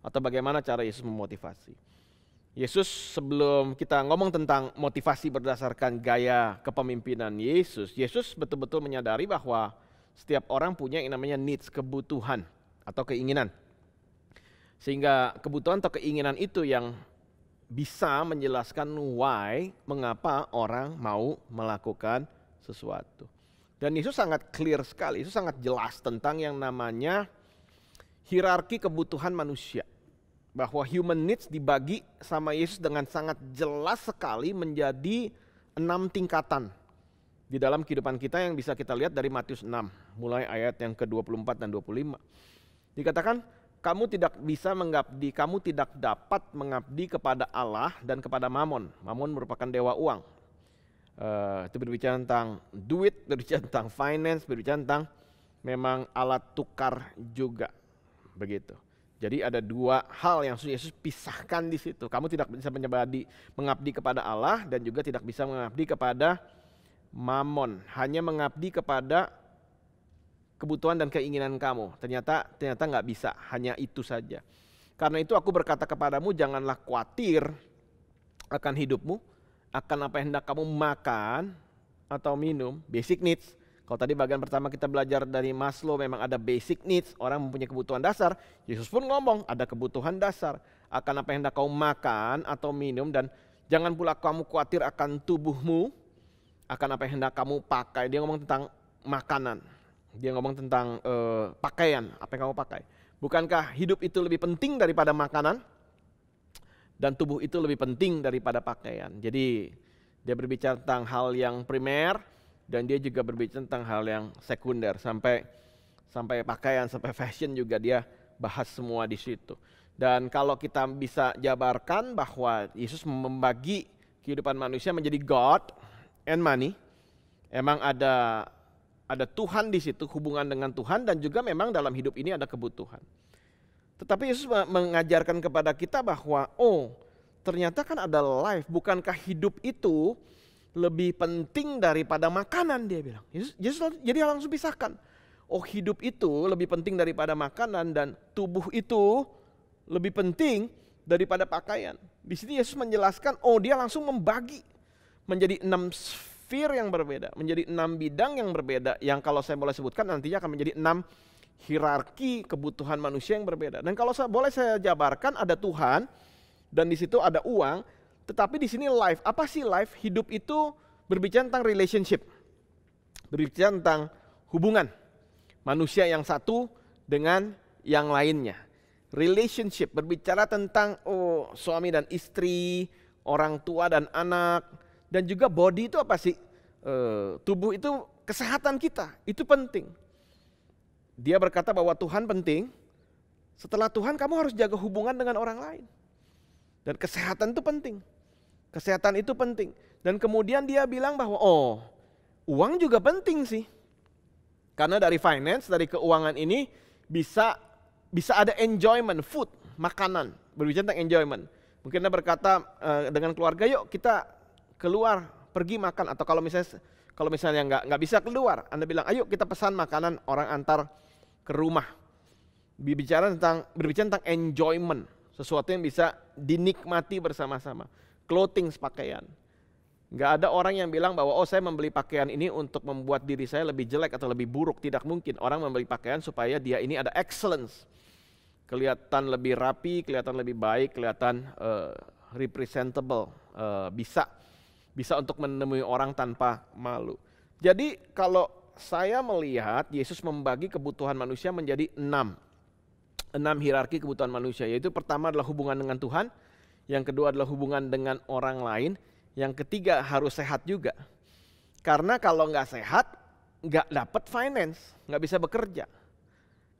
atau bagaimana cara Yesus memotivasi. Yesus sebelum kita ngomong tentang motivasi berdasarkan gaya kepemimpinan Yesus, Yesus betul-betul menyadari bahwa setiap orang punya yang namanya needs, kebutuhan atau keinginan. Sehingga kebutuhan atau keinginan itu yang bisa menjelaskan why, mengapa orang mau melakukan sesuatu. Dan Yesus sangat clear sekali, Yesus sangat jelas tentang yang namanya hierarki kebutuhan manusia. Bahwa human needs dibagi sama Yesus dengan sangat jelas sekali menjadi enam tingkatan di dalam kehidupan kita yang bisa kita lihat dari Matius 6, mulai ayat yang ke-24 dan 25. Dikatakan, kamu tidak bisa mengabdi, kamu tidak dapat mengabdi kepada Allah dan kepada Mamon. Mamon merupakan dewa uang. Uh, itu berbicara tentang duit, berbicara tentang finance, berbicara tentang memang alat tukar juga begitu. Jadi ada dua hal yang Yesus pisahkan di situ. Kamu tidak bisa menyebadi, mengabdi kepada Allah dan juga tidak bisa mengabdi kepada mamon. Hanya mengabdi kepada kebutuhan dan keinginan kamu. Ternyata ternyata nggak bisa, hanya itu saja. Karena itu aku berkata kepadamu janganlah khawatir akan hidupmu, akan apa yang hendak kamu makan atau minum, basic needs, kalau tadi bagian pertama kita belajar dari Maslow memang ada basic needs, orang mempunyai kebutuhan dasar. Yesus pun ngomong ada kebutuhan dasar akan apa yang hendak kau makan atau minum dan jangan pula kamu khawatir akan tubuhmu, akan apa yang hendak kamu pakai. Dia ngomong tentang makanan. Dia ngomong tentang uh, pakaian, apa yang kamu pakai. Bukankah hidup itu lebih penting daripada makanan? Dan tubuh itu lebih penting daripada pakaian. Jadi dia berbicara tentang hal yang primer, dan dia juga berbicara tentang hal yang sekunder sampai sampai pakaian sampai fashion juga dia bahas semua di situ. Dan kalau kita bisa jabarkan bahwa Yesus membagi kehidupan manusia menjadi God and money, emang ada ada Tuhan di situ, hubungan dengan Tuhan dan juga memang dalam hidup ini ada kebutuhan. Tetapi Yesus mengajarkan kepada kita bahwa oh, ternyata kan ada life, bukankah hidup itu lebih penting daripada makanan dia bilang. Yesus, jadi langsung pisahkan. Oh hidup itu lebih penting daripada makanan dan tubuh itu lebih penting daripada pakaian. Di sini Yesus menjelaskan, oh dia langsung membagi menjadi enam sphere yang berbeda, menjadi enam bidang yang berbeda, yang kalau saya boleh sebutkan nantinya akan menjadi enam hierarki kebutuhan manusia yang berbeda. Dan kalau saya boleh saya jabarkan ada Tuhan dan di situ ada uang, tetapi di sini life, apa sih life? Hidup itu berbicara tentang relationship. Berbicara tentang hubungan. Manusia yang satu dengan yang lainnya. Relationship berbicara tentang oh suami dan istri, orang tua dan anak, dan juga body itu apa sih? E, tubuh itu kesehatan kita, itu penting. Dia berkata bahwa Tuhan penting. Setelah Tuhan kamu harus jaga hubungan dengan orang lain. Dan kesehatan itu penting. Kesehatan itu penting. Dan kemudian dia bilang bahwa oh, uang juga penting sih. Karena dari finance, dari keuangan ini bisa bisa ada enjoyment, food, makanan. Berbicara tentang enjoyment. Mungkin Anda berkata uh, dengan keluarga, yuk kita keluar, pergi makan. Atau kalau misalnya kalau misalnya nggak nggak bisa keluar, Anda bilang, ayo kita pesan makanan orang antar ke rumah. Berbicara tentang berbicara tentang enjoyment, sesuatu yang bisa dinikmati bersama-sama clothing pakaian. Gak ada orang yang bilang bahwa oh saya membeli pakaian ini untuk membuat diri saya lebih jelek atau lebih buruk. Tidak mungkin orang membeli pakaian supaya dia ini ada excellence. Kelihatan lebih rapi, kelihatan lebih baik, kelihatan uh, representable, uh, bisa bisa untuk menemui orang tanpa malu. Jadi kalau saya melihat Yesus membagi kebutuhan manusia menjadi enam. Enam hierarki kebutuhan manusia, yaitu pertama adalah hubungan dengan Tuhan, yang kedua adalah hubungan dengan orang lain, yang ketiga harus sehat juga. Karena kalau nggak sehat, nggak dapat finance, nggak bisa bekerja.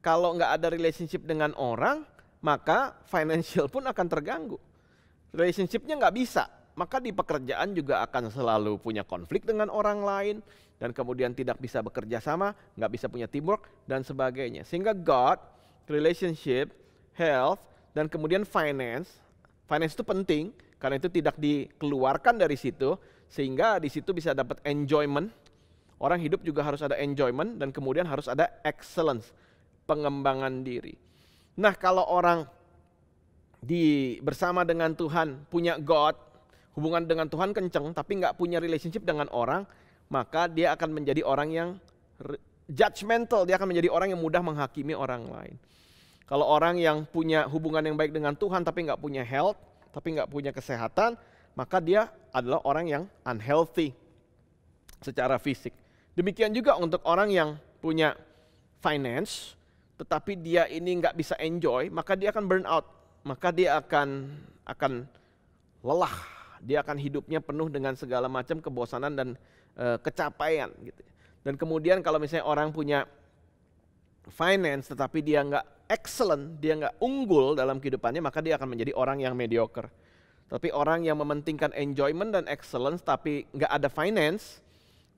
Kalau nggak ada relationship dengan orang, maka financial pun akan terganggu. Relationshipnya nggak bisa, maka di pekerjaan juga akan selalu punya konflik dengan orang lain dan kemudian tidak bisa bekerja sama, nggak bisa punya teamwork dan sebagainya. Sehingga God, relationship, health, dan kemudian finance Finance itu penting karena itu tidak dikeluarkan dari situ sehingga di situ bisa dapat enjoyment. Orang hidup juga harus ada enjoyment dan kemudian harus ada excellence, pengembangan diri. Nah, kalau orang di bersama dengan Tuhan punya God, hubungan dengan Tuhan kenceng tapi nggak punya relationship dengan orang, maka dia akan menjadi orang yang judgmental, dia akan menjadi orang yang mudah menghakimi orang lain. Kalau orang yang punya hubungan yang baik dengan Tuhan tapi nggak punya health, tapi nggak punya kesehatan, maka dia adalah orang yang unhealthy secara fisik. Demikian juga untuk orang yang punya finance, tetapi dia ini nggak bisa enjoy, maka dia akan burn out, maka dia akan akan lelah, dia akan hidupnya penuh dengan segala macam kebosanan dan e, kecapaian. Gitu. Dan kemudian kalau misalnya orang punya finance tetapi dia nggak excellent, dia nggak unggul dalam kehidupannya, maka dia akan menjadi orang yang mediocre. Tapi orang yang mementingkan enjoyment dan excellence tapi nggak ada finance,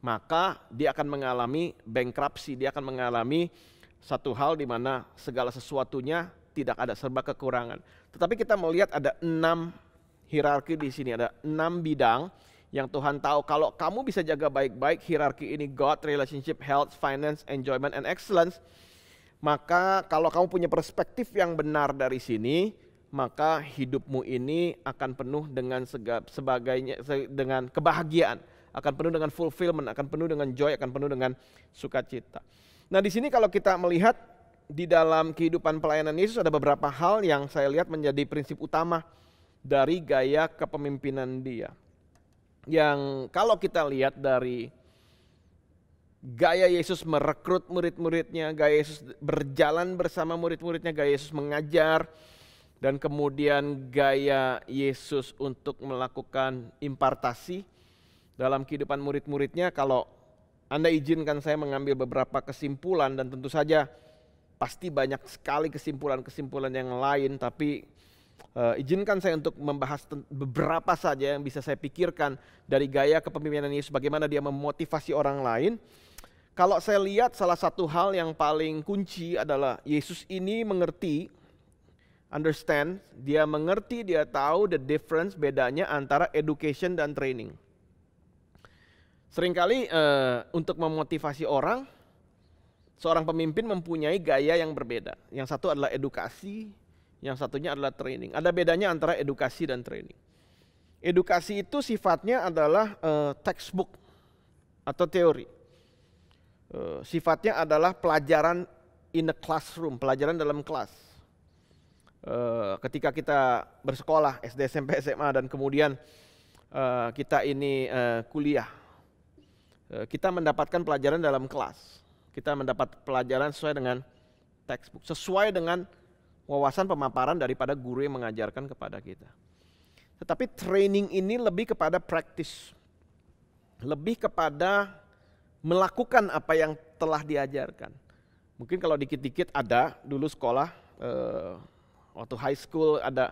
maka dia akan mengalami bankruptcy, dia akan mengalami satu hal di mana segala sesuatunya tidak ada serba kekurangan. Tetapi kita melihat ada enam hierarki di sini, ada enam bidang yang Tuhan tahu kalau kamu bisa jaga baik-baik hierarki ini God, relationship, health, finance, enjoyment, and excellence, maka kalau kamu punya perspektif yang benar dari sini, maka hidupmu ini akan penuh dengan segab, sebagainya dengan kebahagiaan, akan penuh dengan fulfillment, akan penuh dengan joy, akan penuh dengan sukacita. Nah, di sini kalau kita melihat di dalam kehidupan pelayanan Yesus ada beberapa hal yang saya lihat menjadi prinsip utama dari gaya kepemimpinan dia. Yang kalau kita lihat dari gaya Yesus merekrut murid-muridnya, gaya Yesus berjalan bersama murid-muridnya, gaya Yesus mengajar, dan kemudian gaya Yesus untuk melakukan impartasi dalam kehidupan murid-muridnya. Kalau Anda izinkan saya mengambil beberapa kesimpulan dan tentu saja pasti banyak sekali kesimpulan-kesimpulan yang lain, tapi uh, izinkan saya untuk membahas beberapa saja yang bisa saya pikirkan dari gaya kepemimpinan Yesus, bagaimana dia memotivasi orang lain kalau saya lihat salah satu hal yang paling kunci adalah Yesus ini mengerti, understand, dia mengerti, dia tahu the difference bedanya antara education dan training. Seringkali uh, untuk memotivasi orang, seorang pemimpin mempunyai gaya yang berbeda. Yang satu adalah edukasi, yang satunya adalah training. Ada bedanya antara edukasi dan training. Edukasi itu sifatnya adalah uh, textbook atau teori Eh, sifatnya adalah pelajaran in the classroom, pelajaran dalam kelas. Eh, ketika kita bersekolah SD, SMP, SMA dan kemudian eh, kita ini kuliah, kita mendapatkan pelajaran dalam kelas. Kita mendapat pelajaran sesuai dengan textbook, sesuai dengan wawasan pemaparan daripada guru yang mengajarkan kepada kita. Tetapi training ini lebih kepada praktis, lebih kepada melakukan apa yang telah diajarkan. Mungkin kalau dikit-dikit ada dulu sekolah eh, waktu high school ada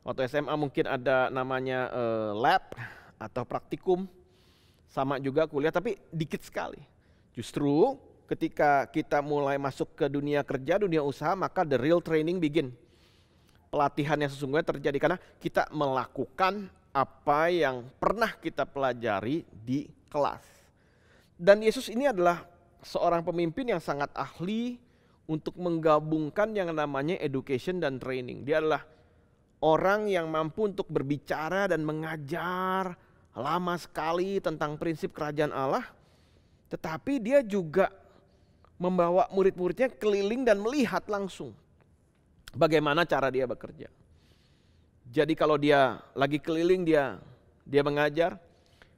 waktu SMA mungkin ada namanya eh, lab atau praktikum sama juga kuliah tapi dikit sekali. Justru ketika kita mulai masuk ke dunia kerja, dunia usaha, maka the real training begin. Pelatihan yang sesungguhnya terjadi karena kita melakukan apa yang pernah kita pelajari di kelas. Dan Yesus ini adalah seorang pemimpin yang sangat ahli untuk menggabungkan yang namanya education dan training. Dia adalah orang yang mampu untuk berbicara dan mengajar lama sekali tentang prinsip kerajaan Allah, tetapi dia juga membawa murid-muridnya keliling dan melihat langsung bagaimana cara dia bekerja. Jadi kalau dia lagi keliling dia dia mengajar,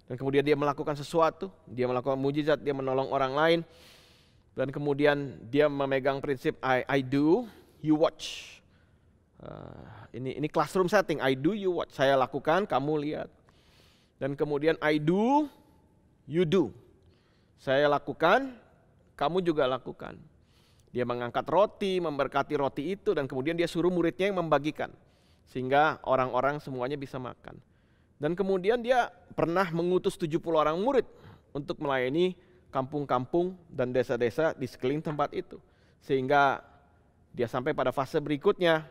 dan kemudian dia melakukan sesuatu, dia melakukan mujizat, dia menolong orang lain. Dan kemudian dia memegang prinsip I, I do, you watch. Uh, ini ini classroom setting, I do, you watch. Saya lakukan, kamu lihat. Dan kemudian I do, you do. Saya lakukan, kamu juga lakukan. Dia mengangkat roti, memberkati roti itu, dan kemudian dia suruh muridnya yang membagikan, sehingga orang-orang semuanya bisa makan. Dan kemudian dia pernah mengutus 70 orang murid untuk melayani kampung-kampung dan desa-desa di sekeliling tempat itu. Sehingga dia sampai pada fase berikutnya,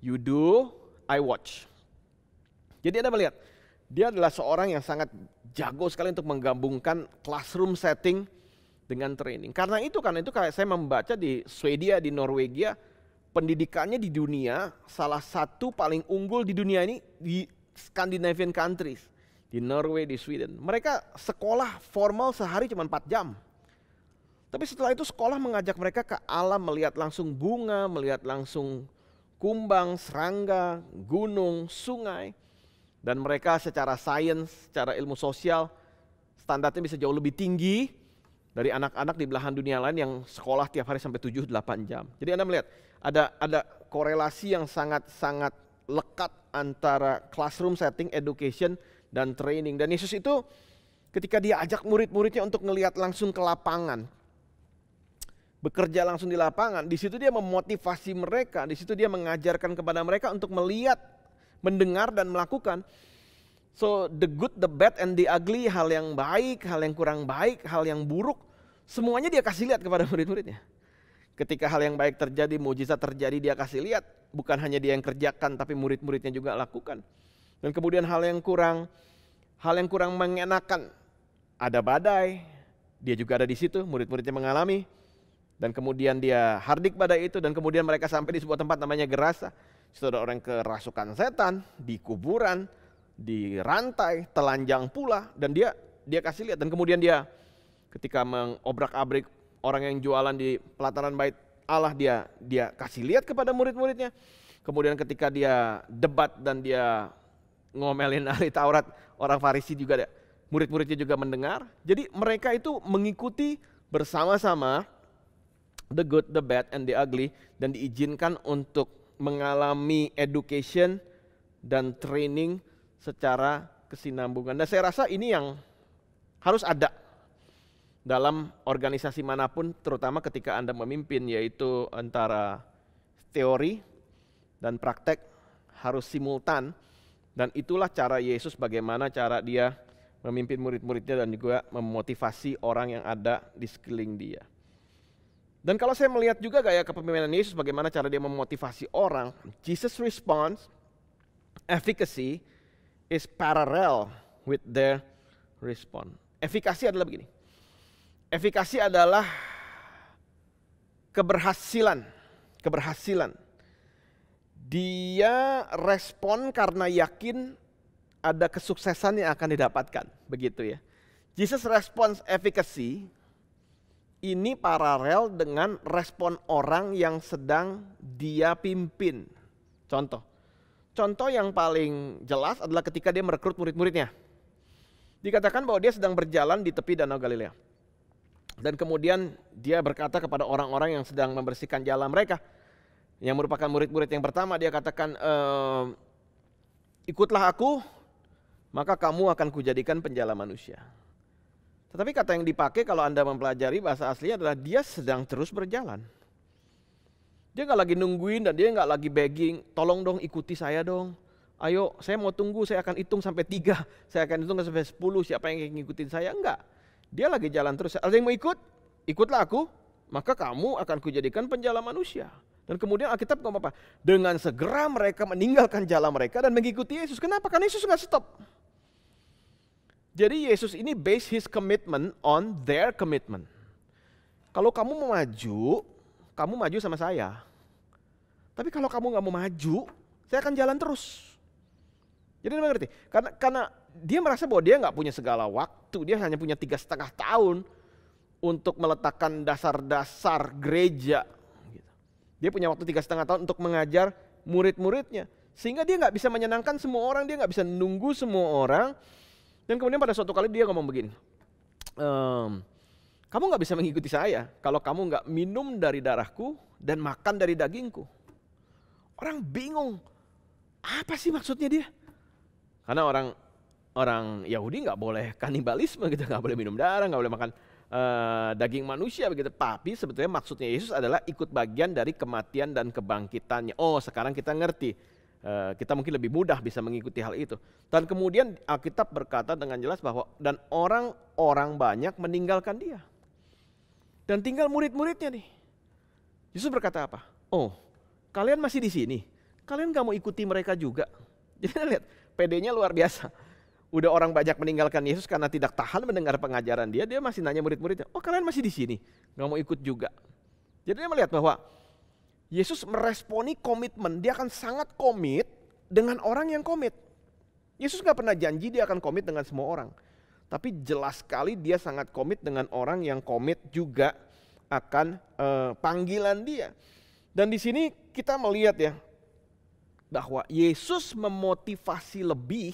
you do, I watch. Jadi Anda melihat, dia adalah seorang yang sangat jago sekali untuk menggabungkan classroom setting dengan training. Karena itu, karena itu kayak saya membaca di Swedia, di Norwegia, pendidikannya di dunia salah satu paling unggul di dunia ini di Scandinavian countries di Norway, di Sweden. Mereka sekolah formal sehari cuma 4 jam. Tapi setelah itu sekolah mengajak mereka ke alam melihat langsung bunga, melihat langsung kumbang, serangga, gunung, sungai. Dan mereka secara sains, secara ilmu sosial standarnya bisa jauh lebih tinggi dari anak-anak di belahan dunia lain yang sekolah tiap hari sampai 7-8 jam. Jadi Anda melihat ada ada korelasi yang sangat-sangat lekat antara classroom setting, education, dan training. Dan Yesus itu ketika dia ajak murid-muridnya untuk melihat langsung ke lapangan, bekerja langsung di lapangan, di situ dia memotivasi mereka, di situ dia mengajarkan kepada mereka untuk melihat, mendengar, dan melakukan. So the good, the bad, and the ugly, hal yang baik, hal yang kurang baik, hal yang buruk, semuanya dia kasih lihat kepada murid-muridnya. Ketika hal yang baik terjadi, mujizat terjadi, dia kasih lihat. Bukan hanya dia yang kerjakan, tapi murid-muridnya juga lakukan. Dan kemudian hal yang kurang, hal yang kurang mengenakan. Ada badai, dia juga ada di situ, murid-muridnya mengalami. Dan kemudian dia hardik badai itu, dan kemudian mereka sampai di sebuah tempat namanya gerasa. sudah orang kerasukan setan, di kuburan, di rantai, telanjang pula. Dan dia dia kasih lihat, dan kemudian dia ketika mengobrak-abrik orang yang jualan di pelataran bait Allah dia dia kasih lihat kepada murid-muridnya. Kemudian ketika dia debat dan dia ngomelin ahli Taurat, orang Farisi juga ada. Murid-muridnya juga mendengar. Jadi mereka itu mengikuti bersama-sama the good, the bad, and the ugly dan diizinkan untuk mengalami education dan training secara kesinambungan. Dan saya rasa ini yang harus ada dalam organisasi manapun, terutama ketika Anda memimpin, yaitu antara teori dan praktek harus simultan. Dan itulah cara Yesus bagaimana cara dia memimpin murid-muridnya dan juga memotivasi orang yang ada di sekeliling dia. Dan kalau saya melihat juga gaya kepemimpinan Yesus bagaimana cara dia memotivasi orang, Jesus response efficacy is parallel with their response. Efikasi adalah begini Efikasi adalah keberhasilan, keberhasilan. Dia respon karena yakin ada kesuksesan yang akan didapatkan, begitu ya. Jesus respons efikasi ini paralel dengan respon orang yang sedang dia pimpin. Contoh, contoh yang paling jelas adalah ketika dia merekrut murid-muridnya. Dikatakan bahwa dia sedang berjalan di tepi Danau Galilea dan kemudian dia berkata kepada orang-orang yang sedang membersihkan jalan mereka, yang merupakan murid-murid yang pertama, dia katakan, e, ikutlah aku, maka kamu akan kujadikan penjala manusia. Tetapi kata yang dipakai kalau Anda mempelajari bahasa aslinya adalah dia sedang terus berjalan. Dia nggak lagi nungguin dan dia nggak lagi begging, tolong dong ikuti saya dong. Ayo, saya mau tunggu, saya akan hitung sampai tiga, saya akan hitung sampai sepuluh, siapa yang ingin ngikutin saya? Enggak. Dia lagi jalan terus. Ada yang mau ikut? Ikutlah aku. Maka kamu akan kujadikan penjala manusia. Dan kemudian Alkitab ngomong apa? Dengan segera mereka meninggalkan jalan mereka dan mengikuti Yesus. Kenapa? Karena Yesus nggak stop. Jadi Yesus ini base his commitment on their commitment. Kalau kamu mau maju, kamu maju sama saya. Tapi kalau kamu nggak mau maju, saya akan jalan terus. Jadi mengerti? Karena karena dia merasa bahwa dia nggak punya segala waktu, dia hanya punya tiga setengah tahun untuk meletakkan dasar-dasar gereja. Gitu. Dia punya waktu tiga setengah tahun untuk mengajar murid-muridnya, sehingga dia nggak bisa menyenangkan semua orang, dia nggak bisa nunggu semua orang. Dan kemudian pada suatu kali dia ngomong begini, ehm, kamu nggak bisa mengikuti saya kalau kamu nggak minum dari darahku dan makan dari dagingku. Orang bingung, apa sih maksudnya dia? Karena orang orang Yahudi nggak boleh kanibalisme gitu, nggak boleh minum darah, nggak boleh makan uh, daging manusia begitu. Tapi sebetulnya maksudnya Yesus adalah ikut bagian dari kematian dan kebangkitannya. Oh, sekarang kita ngerti. Uh, kita mungkin lebih mudah bisa mengikuti hal itu. Dan kemudian Alkitab berkata dengan jelas bahwa dan orang-orang banyak meninggalkan dia. Dan tinggal murid-muridnya nih. Yesus berkata apa? Oh, kalian masih di sini. Kalian gak mau ikuti mereka juga. Jadi lihat, PD-nya luar biasa udah orang banyak meninggalkan Yesus karena tidak tahan mendengar pengajaran dia, dia masih nanya murid-muridnya, oh kalian masih di sini, nggak mau ikut juga. Jadi dia melihat bahwa Yesus meresponi komitmen, dia akan sangat komit dengan orang yang komit. Yesus nggak pernah janji dia akan komit dengan semua orang. Tapi jelas sekali dia sangat komit dengan orang yang komit juga akan e, panggilan dia. Dan di sini kita melihat ya bahwa Yesus memotivasi lebih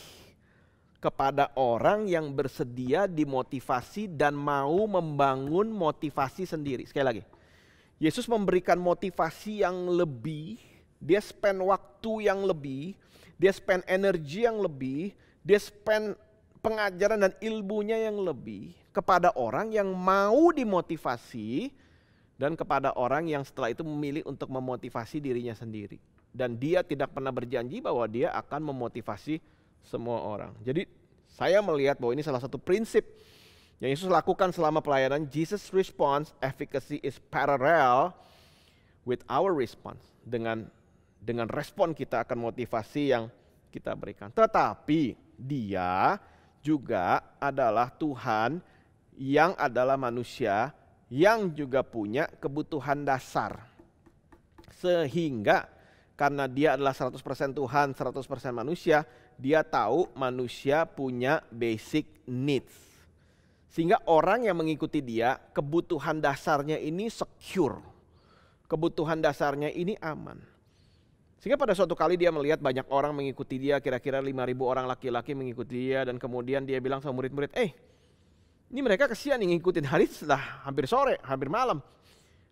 kepada orang yang bersedia dimotivasi dan mau membangun motivasi sendiri. Sekali lagi, Yesus memberikan motivasi yang lebih, dia spend waktu yang lebih, dia spend energi yang lebih, dia spend pengajaran dan ilmunya yang lebih kepada orang yang mau dimotivasi dan kepada orang yang setelah itu memilih untuk memotivasi dirinya sendiri. Dan dia tidak pernah berjanji bahwa dia akan memotivasi semua orang. Jadi saya melihat bahwa ini salah satu prinsip yang Yesus lakukan selama pelayanan. Jesus response efficacy is parallel with our response. Dengan dengan respon kita akan motivasi yang kita berikan. Tetapi dia juga adalah Tuhan yang adalah manusia yang juga punya kebutuhan dasar. Sehingga karena dia adalah 100% Tuhan, 100% manusia, dia tahu manusia punya basic needs. Sehingga orang yang mengikuti dia, kebutuhan dasarnya ini secure. Kebutuhan dasarnya ini aman. Sehingga pada suatu kali dia melihat banyak orang mengikuti dia, kira-kira 5.000 orang laki-laki mengikuti dia dan kemudian dia bilang sama murid-murid, "Eh, ini mereka kesian nih ngikutin hari setelah hampir sore, hampir malam.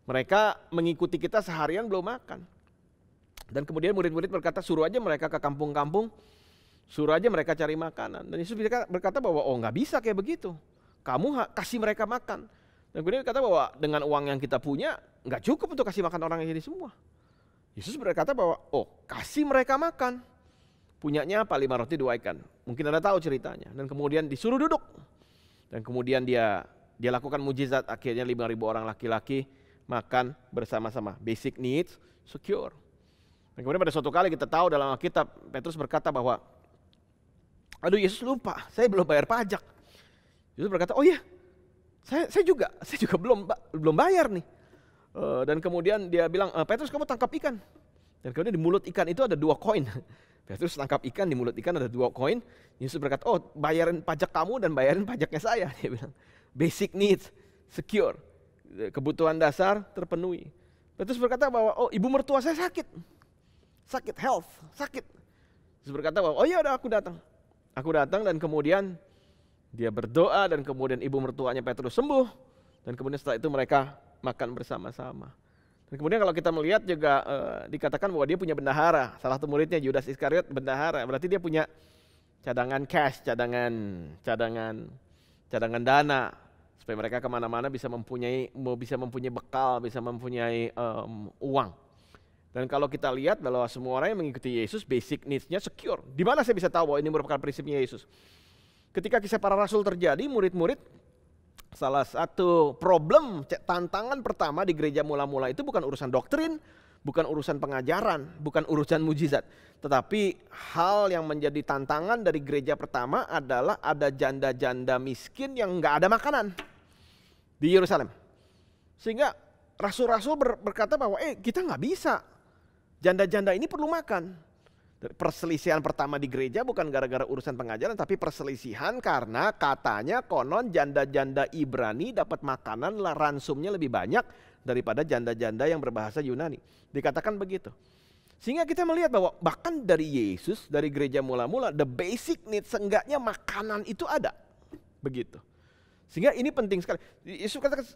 Mereka mengikuti kita seharian belum makan." Dan kemudian murid-murid berkata, "Suruh aja mereka ke kampung-kampung Suruh aja mereka cari makanan. Dan Yesus berkata bahwa, oh nggak bisa kayak begitu. Kamu kasih mereka makan. Dan kemudian berkata bahwa dengan uang yang kita punya, nggak cukup untuk kasih makan orang ini semua. Yesus berkata bahwa, oh kasih mereka makan. Punyanya apa? Lima roti dua ikan. Mungkin Anda tahu ceritanya. Dan kemudian disuruh duduk. Dan kemudian dia dia lakukan mujizat. Akhirnya lima ribu orang laki-laki makan bersama-sama. Basic needs secure. Dan kemudian pada suatu kali kita tahu dalam Alkitab, Petrus berkata bahwa aduh Yesus lupa, saya belum bayar pajak. Yesus berkata, oh iya, saya, saya juga, saya juga belum belum bayar nih. Uh, dan kemudian dia bilang, eh, Petrus kamu tangkap ikan. Dan kemudian di mulut ikan itu ada dua koin. Petrus tangkap ikan, di mulut ikan ada dua koin. Yesus berkata, oh bayarin pajak kamu dan bayarin pajaknya saya. Dia bilang, basic needs, secure. Kebutuhan dasar terpenuhi. Petrus berkata bahwa, oh ibu mertua saya sakit. Sakit, health, sakit. Yesus berkata bahwa, oh iya udah aku datang Aku datang dan kemudian dia berdoa dan kemudian ibu mertuanya Petrus sembuh dan kemudian setelah itu mereka makan bersama-sama. Dan kemudian kalau kita melihat juga e, dikatakan bahwa dia punya bendahara, salah satu muridnya Judas Iskariot bendahara, berarti dia punya cadangan cash, cadangan cadangan cadangan dana supaya mereka kemana-mana bisa mempunyai bisa mempunyai bekal, bisa mempunyai um, uang. Dan kalau kita lihat bahwa semua orang yang mengikuti Yesus basic needs-nya secure. Di mana saya bisa tahu bahwa ini merupakan prinsipnya Yesus? Ketika kisah para rasul terjadi, murid-murid salah satu problem tantangan pertama di gereja mula-mula itu bukan urusan doktrin, bukan urusan pengajaran, bukan urusan mujizat. Tetapi hal yang menjadi tantangan dari gereja pertama adalah ada janda-janda miskin yang nggak ada makanan di Yerusalem. Sehingga rasul-rasul berkata bahwa eh kita nggak bisa Janda-janda ini perlu makan. Perselisihan pertama di gereja bukan gara-gara urusan pengajaran, tapi perselisihan karena katanya konon janda-janda Ibrani dapat makanan ransumnya lebih banyak daripada janda-janda yang berbahasa Yunani. Dikatakan begitu. Sehingga kita melihat bahwa bahkan dari Yesus, dari gereja mula-mula, the basic need seenggaknya makanan itu ada. Begitu. Sehingga ini penting sekali. Yesus katakan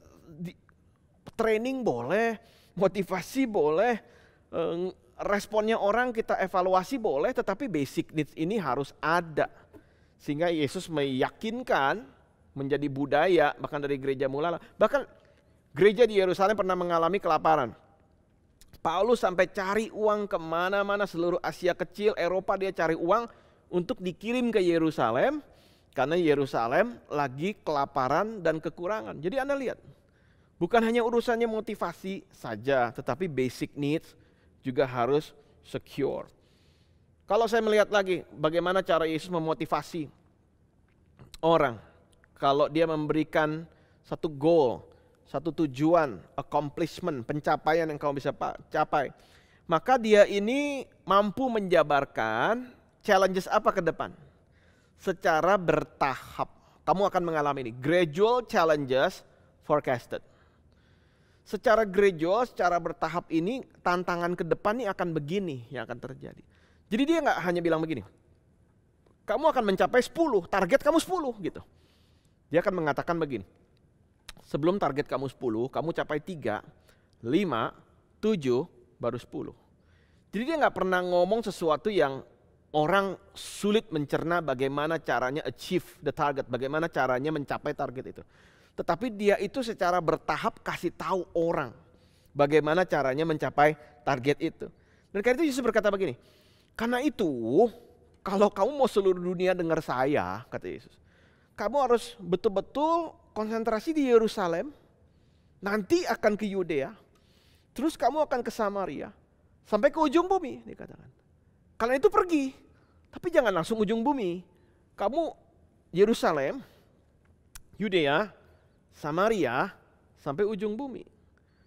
training boleh, motivasi boleh, Eh, responnya orang kita evaluasi boleh, tetapi basic needs ini harus ada. Sehingga Yesus meyakinkan menjadi budaya, bahkan dari gereja mula, Bahkan gereja di Yerusalem pernah mengalami kelaparan. Paulus sampai cari uang kemana-mana seluruh Asia kecil, Eropa dia cari uang untuk dikirim ke Yerusalem. Karena Yerusalem lagi kelaparan dan kekurangan. Jadi Anda lihat, bukan hanya urusannya motivasi saja, tetapi basic needs – juga harus secure. Kalau saya melihat lagi bagaimana cara Yesus memotivasi orang kalau dia memberikan satu goal, satu tujuan, accomplishment, pencapaian yang kamu bisa capai, maka dia ini mampu menjabarkan challenges apa ke depan secara bertahap. Kamu akan mengalami ini gradual challenges forecasted secara gradual, secara bertahap ini tantangan ke depan ini akan begini yang akan terjadi. Jadi dia nggak hanya bilang begini, kamu akan mencapai 10, target kamu 10 gitu. Dia akan mengatakan begini, sebelum target kamu 10, kamu capai 3, 5, 7, baru 10. Jadi dia nggak pernah ngomong sesuatu yang orang sulit mencerna bagaimana caranya achieve the target, bagaimana caranya mencapai target itu. Tetapi dia itu secara bertahap kasih tahu orang bagaimana caranya mencapai target itu. Dan karena itu Yesus berkata begini, karena itu kalau kamu mau seluruh dunia dengar saya, kata Yesus, kamu harus betul-betul konsentrasi di Yerusalem, nanti akan ke Yudea, terus kamu akan ke Samaria, sampai ke ujung bumi, dikatakan. Karena itu pergi, tapi jangan langsung ujung bumi. Kamu Yerusalem, Yudea, Samaria sampai ujung bumi.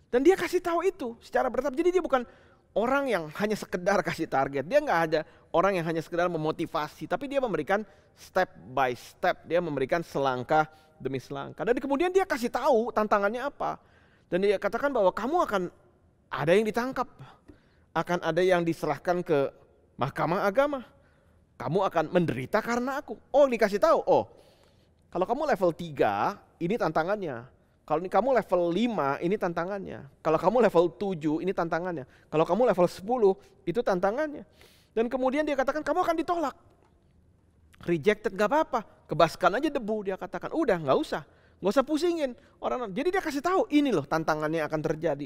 Dan dia kasih tahu itu secara bertahap. Jadi dia bukan orang yang hanya sekedar kasih target. Dia nggak ada orang yang hanya sekedar memotivasi. Tapi dia memberikan step by step. Dia memberikan selangkah demi selangkah. Dan kemudian dia kasih tahu tantangannya apa. Dan dia katakan bahwa kamu akan ada yang ditangkap. Akan ada yang diserahkan ke mahkamah agama. Kamu akan menderita karena aku. Oh dikasih tahu. Oh kalau kamu level 3, ini tantangannya. Kalau kamu level 5, ini tantangannya. Kalau kamu level 7, ini tantangannya. Kalau kamu level 10, itu tantangannya. Dan kemudian dia katakan, kamu akan ditolak. Rejected gak apa-apa, kebaskan aja debu. Dia katakan, udah gak usah, gak usah pusingin. orang. Jadi dia kasih tahu, ini loh tantangannya akan terjadi.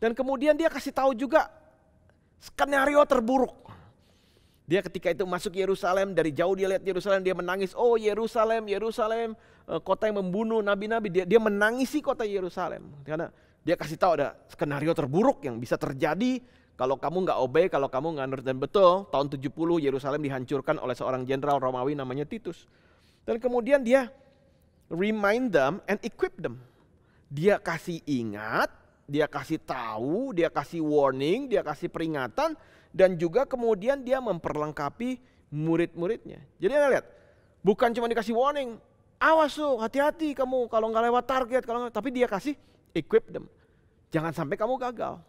Dan kemudian dia kasih tahu juga skenario terburuk. Dia ketika itu masuk Yerusalem, dari jauh dia lihat Yerusalem, dia menangis, "Oh Yerusalem, Yerusalem, eh, kota yang membunuh nabi-nabi." Dia dia menangisi kota Yerusalem karena dia kasih tahu ada skenario terburuk yang bisa terjadi kalau kamu nggak obey, kalau kamu nggak nurut dan betul. Tahun 70 Yerusalem dihancurkan oleh seorang jenderal Romawi namanya Titus. Dan kemudian dia remind them and equip them. Dia kasih ingat, dia kasih tahu, dia kasih warning, dia kasih peringatan, dan juga kemudian dia memperlengkapi murid-muridnya. Jadi Anda lihat, bukan cuma dikasih warning, awas tuh, hati-hati kamu kalau nggak lewat target, kalau nggak, tapi dia kasih equip them. Jangan sampai kamu gagal.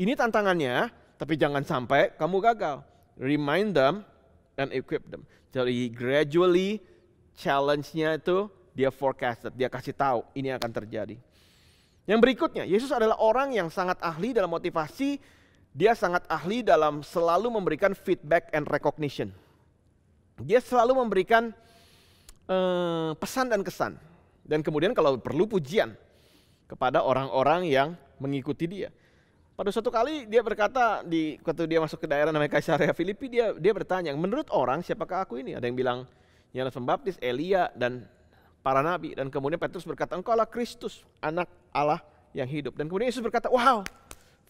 Ini tantangannya, tapi jangan sampai kamu gagal. Remind them and equip them. Jadi gradually challenge-nya itu dia forecasted, dia kasih tahu ini akan terjadi. Yang berikutnya, Yesus adalah orang yang sangat ahli dalam motivasi dia sangat ahli dalam selalu memberikan feedback and recognition. Dia selalu memberikan uh, pesan dan kesan. Dan kemudian kalau perlu pujian kepada orang-orang yang mengikuti dia. Pada suatu kali dia berkata di waktu dia masuk ke daerah namanya Kaisaria Filipi dia dia bertanya, menurut orang siapakah aku ini? Ada yang bilang Yohanes Pembaptis, Elia dan para nabi dan kemudian Petrus berkata engkaulah Kristus, anak Allah yang hidup. Dan kemudian Yesus berkata, "Wow,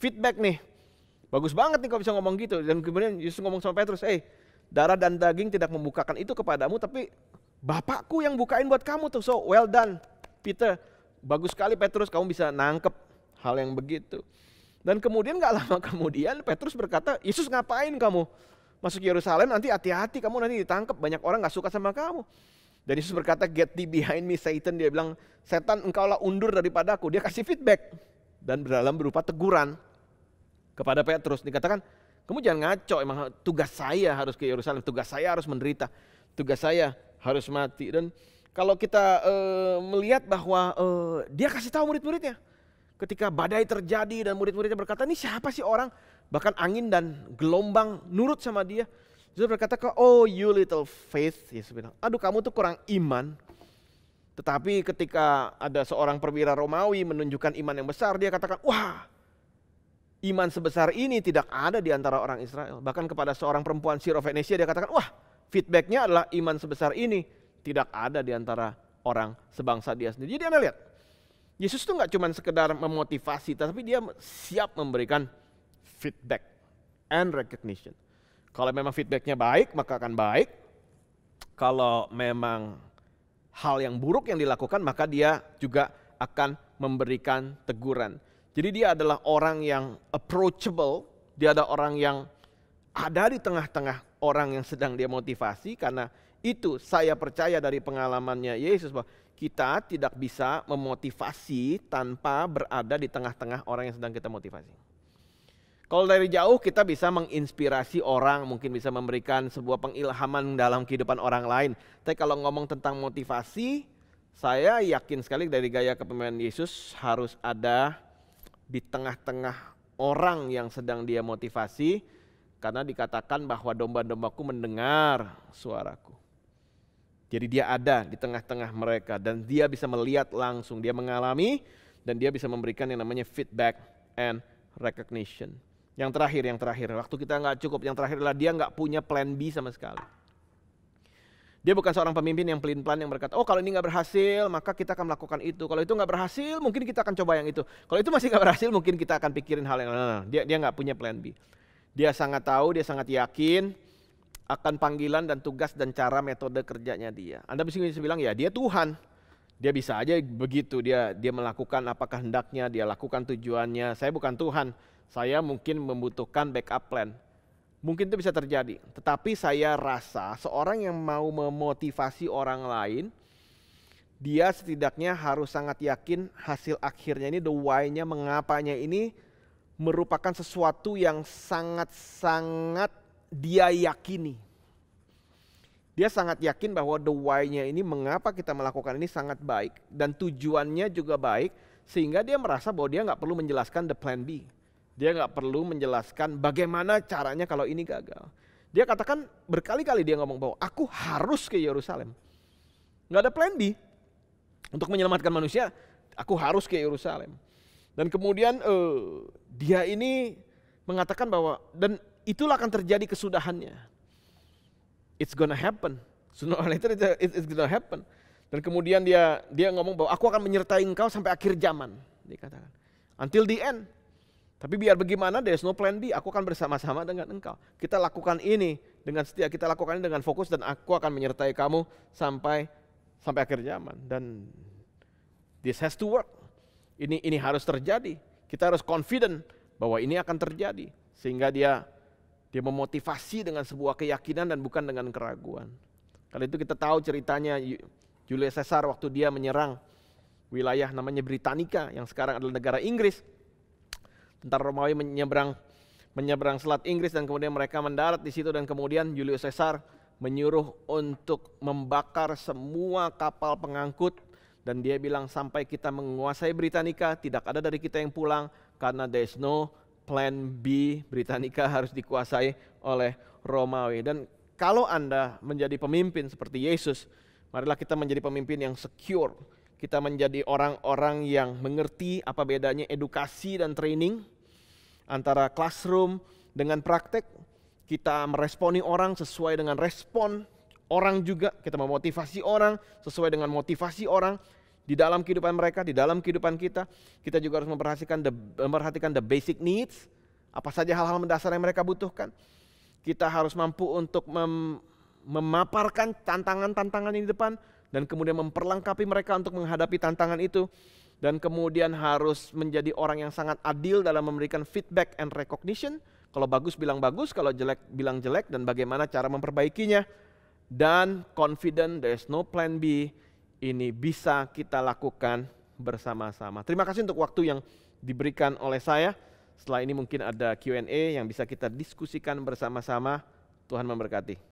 feedback nih. Bagus banget nih kalau bisa ngomong gitu. Dan kemudian Yesus ngomong sama Petrus, eh darah dan daging tidak membukakan itu kepadamu, tapi Bapakku yang bukain buat kamu tuh. So well done Peter. Bagus sekali Petrus kamu bisa nangkep hal yang begitu. Dan kemudian gak lama kemudian Petrus berkata, Yesus ngapain kamu? Masuk Yerusalem nanti hati-hati kamu nanti ditangkap. Banyak orang gak suka sama kamu. Dan Yesus berkata, get thee behind me Satan. Dia bilang, setan engkaulah undur daripada aku. Dia kasih feedback. Dan dalam berupa teguran kepada Petrus dikatakan kamu jangan ngaco emang tugas saya harus ke Yerusalem tugas saya harus menderita tugas saya harus mati dan kalau kita e, melihat bahwa e, dia kasih tahu murid-muridnya ketika badai terjadi dan murid-muridnya berkata ini siapa sih orang bahkan angin dan gelombang nurut sama dia Yesus berkata ke oh you little faith Yesus bilang aduh kamu tuh kurang iman tetapi ketika ada seorang perwira Romawi menunjukkan iman yang besar dia katakan wah iman sebesar ini tidak ada di antara orang Israel. Bahkan kepada seorang perempuan Sirofenesia dia katakan, wah feedbacknya adalah iman sebesar ini tidak ada di antara orang sebangsa dia sendiri. Jadi Anda lihat, Yesus itu nggak cuma sekedar memotivasi, tapi dia siap memberikan feedback and recognition. Kalau memang feedbacknya baik, maka akan baik. Kalau memang hal yang buruk yang dilakukan, maka dia juga akan memberikan teguran. Jadi dia adalah orang yang approachable, dia adalah orang yang ada di tengah-tengah orang yang sedang dia motivasi karena itu saya percaya dari pengalamannya Yesus bahwa kita tidak bisa memotivasi tanpa berada di tengah-tengah orang yang sedang kita motivasi. Kalau dari jauh kita bisa menginspirasi orang, mungkin bisa memberikan sebuah pengilhaman dalam kehidupan orang lain. Tapi kalau ngomong tentang motivasi, saya yakin sekali dari gaya kepemimpinan Yesus harus ada di tengah-tengah orang yang sedang dia motivasi karena dikatakan bahwa domba-dombaku mendengar suaraku. Jadi dia ada di tengah-tengah mereka dan dia bisa melihat langsung, dia mengalami dan dia bisa memberikan yang namanya feedback and recognition. Yang terakhir, yang terakhir, waktu kita nggak cukup, yang terakhir adalah dia nggak punya plan B sama sekali. Dia bukan seorang pemimpin yang pelin-pelan yang berkata, oh kalau ini nggak berhasil maka kita akan melakukan itu. Kalau itu nggak berhasil mungkin kita akan coba yang itu. Kalau itu masih nggak berhasil mungkin kita akan pikirin hal yang lain. Dia dia nggak punya plan B. Dia sangat tahu, dia sangat yakin akan panggilan dan tugas dan cara metode kerjanya dia. Anda bisa bilang ya dia Tuhan. Dia bisa aja begitu dia dia melakukan apakah hendaknya dia lakukan tujuannya. Saya bukan Tuhan. Saya mungkin membutuhkan backup plan. Mungkin itu bisa terjadi. Tetapi saya rasa seorang yang mau memotivasi orang lain, dia setidaknya harus sangat yakin hasil akhirnya ini, the why-nya, mengapanya ini merupakan sesuatu yang sangat-sangat dia yakini. Dia sangat yakin bahwa the why-nya ini, mengapa kita melakukan ini sangat baik. Dan tujuannya juga baik, sehingga dia merasa bahwa dia nggak perlu menjelaskan the plan B dia nggak perlu menjelaskan bagaimana caranya kalau ini gagal. Dia katakan berkali-kali dia ngomong bahwa aku harus ke Yerusalem. Nggak ada plan B. Untuk menyelamatkan manusia, aku harus ke Yerusalem. Dan kemudian uh, dia ini mengatakan bahwa dan itulah akan terjadi kesudahannya. It's gonna happen. Sooner or later it's gonna happen. Dan kemudian dia dia ngomong bahwa aku akan menyertai engkau sampai akhir zaman. Dia katakan. Until the end. Tapi biar bagaimana, there's no plan B. Aku akan bersama-sama dengan engkau. Kita lakukan ini dengan setia, kita lakukan ini dengan fokus dan aku akan menyertai kamu sampai sampai akhir zaman. Dan this has to work. Ini ini harus terjadi. Kita harus confident bahwa ini akan terjadi sehingga dia dia memotivasi dengan sebuah keyakinan dan bukan dengan keraguan. Kali itu kita tahu ceritanya Julius Caesar waktu dia menyerang wilayah namanya Britannica yang sekarang adalah negara Inggris tentara Romawi menyeberang menyeberang selat Inggris dan kemudian mereka mendarat di situ dan kemudian Julius Caesar menyuruh untuk membakar semua kapal pengangkut dan dia bilang sampai kita menguasai Britannica tidak ada dari kita yang pulang karena there's no plan B Britannica harus dikuasai oleh Romawi dan kalau Anda menjadi pemimpin seperti Yesus marilah kita menjadi pemimpin yang secure kita menjadi orang-orang yang mengerti apa bedanya edukasi dan training antara classroom dengan praktek. Kita meresponi orang sesuai dengan respon orang juga. Kita memotivasi orang sesuai dengan motivasi orang di dalam kehidupan mereka, di dalam kehidupan kita. Kita juga harus memperhatikan the, memperhatikan the basic needs, apa saja hal-hal mendasar yang mereka butuhkan. Kita harus mampu untuk mem, memaparkan tantangan-tantangan di depan dan kemudian memperlengkapi mereka untuk menghadapi tantangan itu dan kemudian harus menjadi orang yang sangat adil dalam memberikan feedback and recognition. Kalau bagus bilang bagus, kalau jelek bilang jelek dan bagaimana cara memperbaikinya. Dan confident there is no plan B. Ini bisa kita lakukan bersama-sama. Terima kasih untuk waktu yang diberikan oleh saya. Setelah ini mungkin ada Q&A yang bisa kita diskusikan bersama-sama. Tuhan memberkati.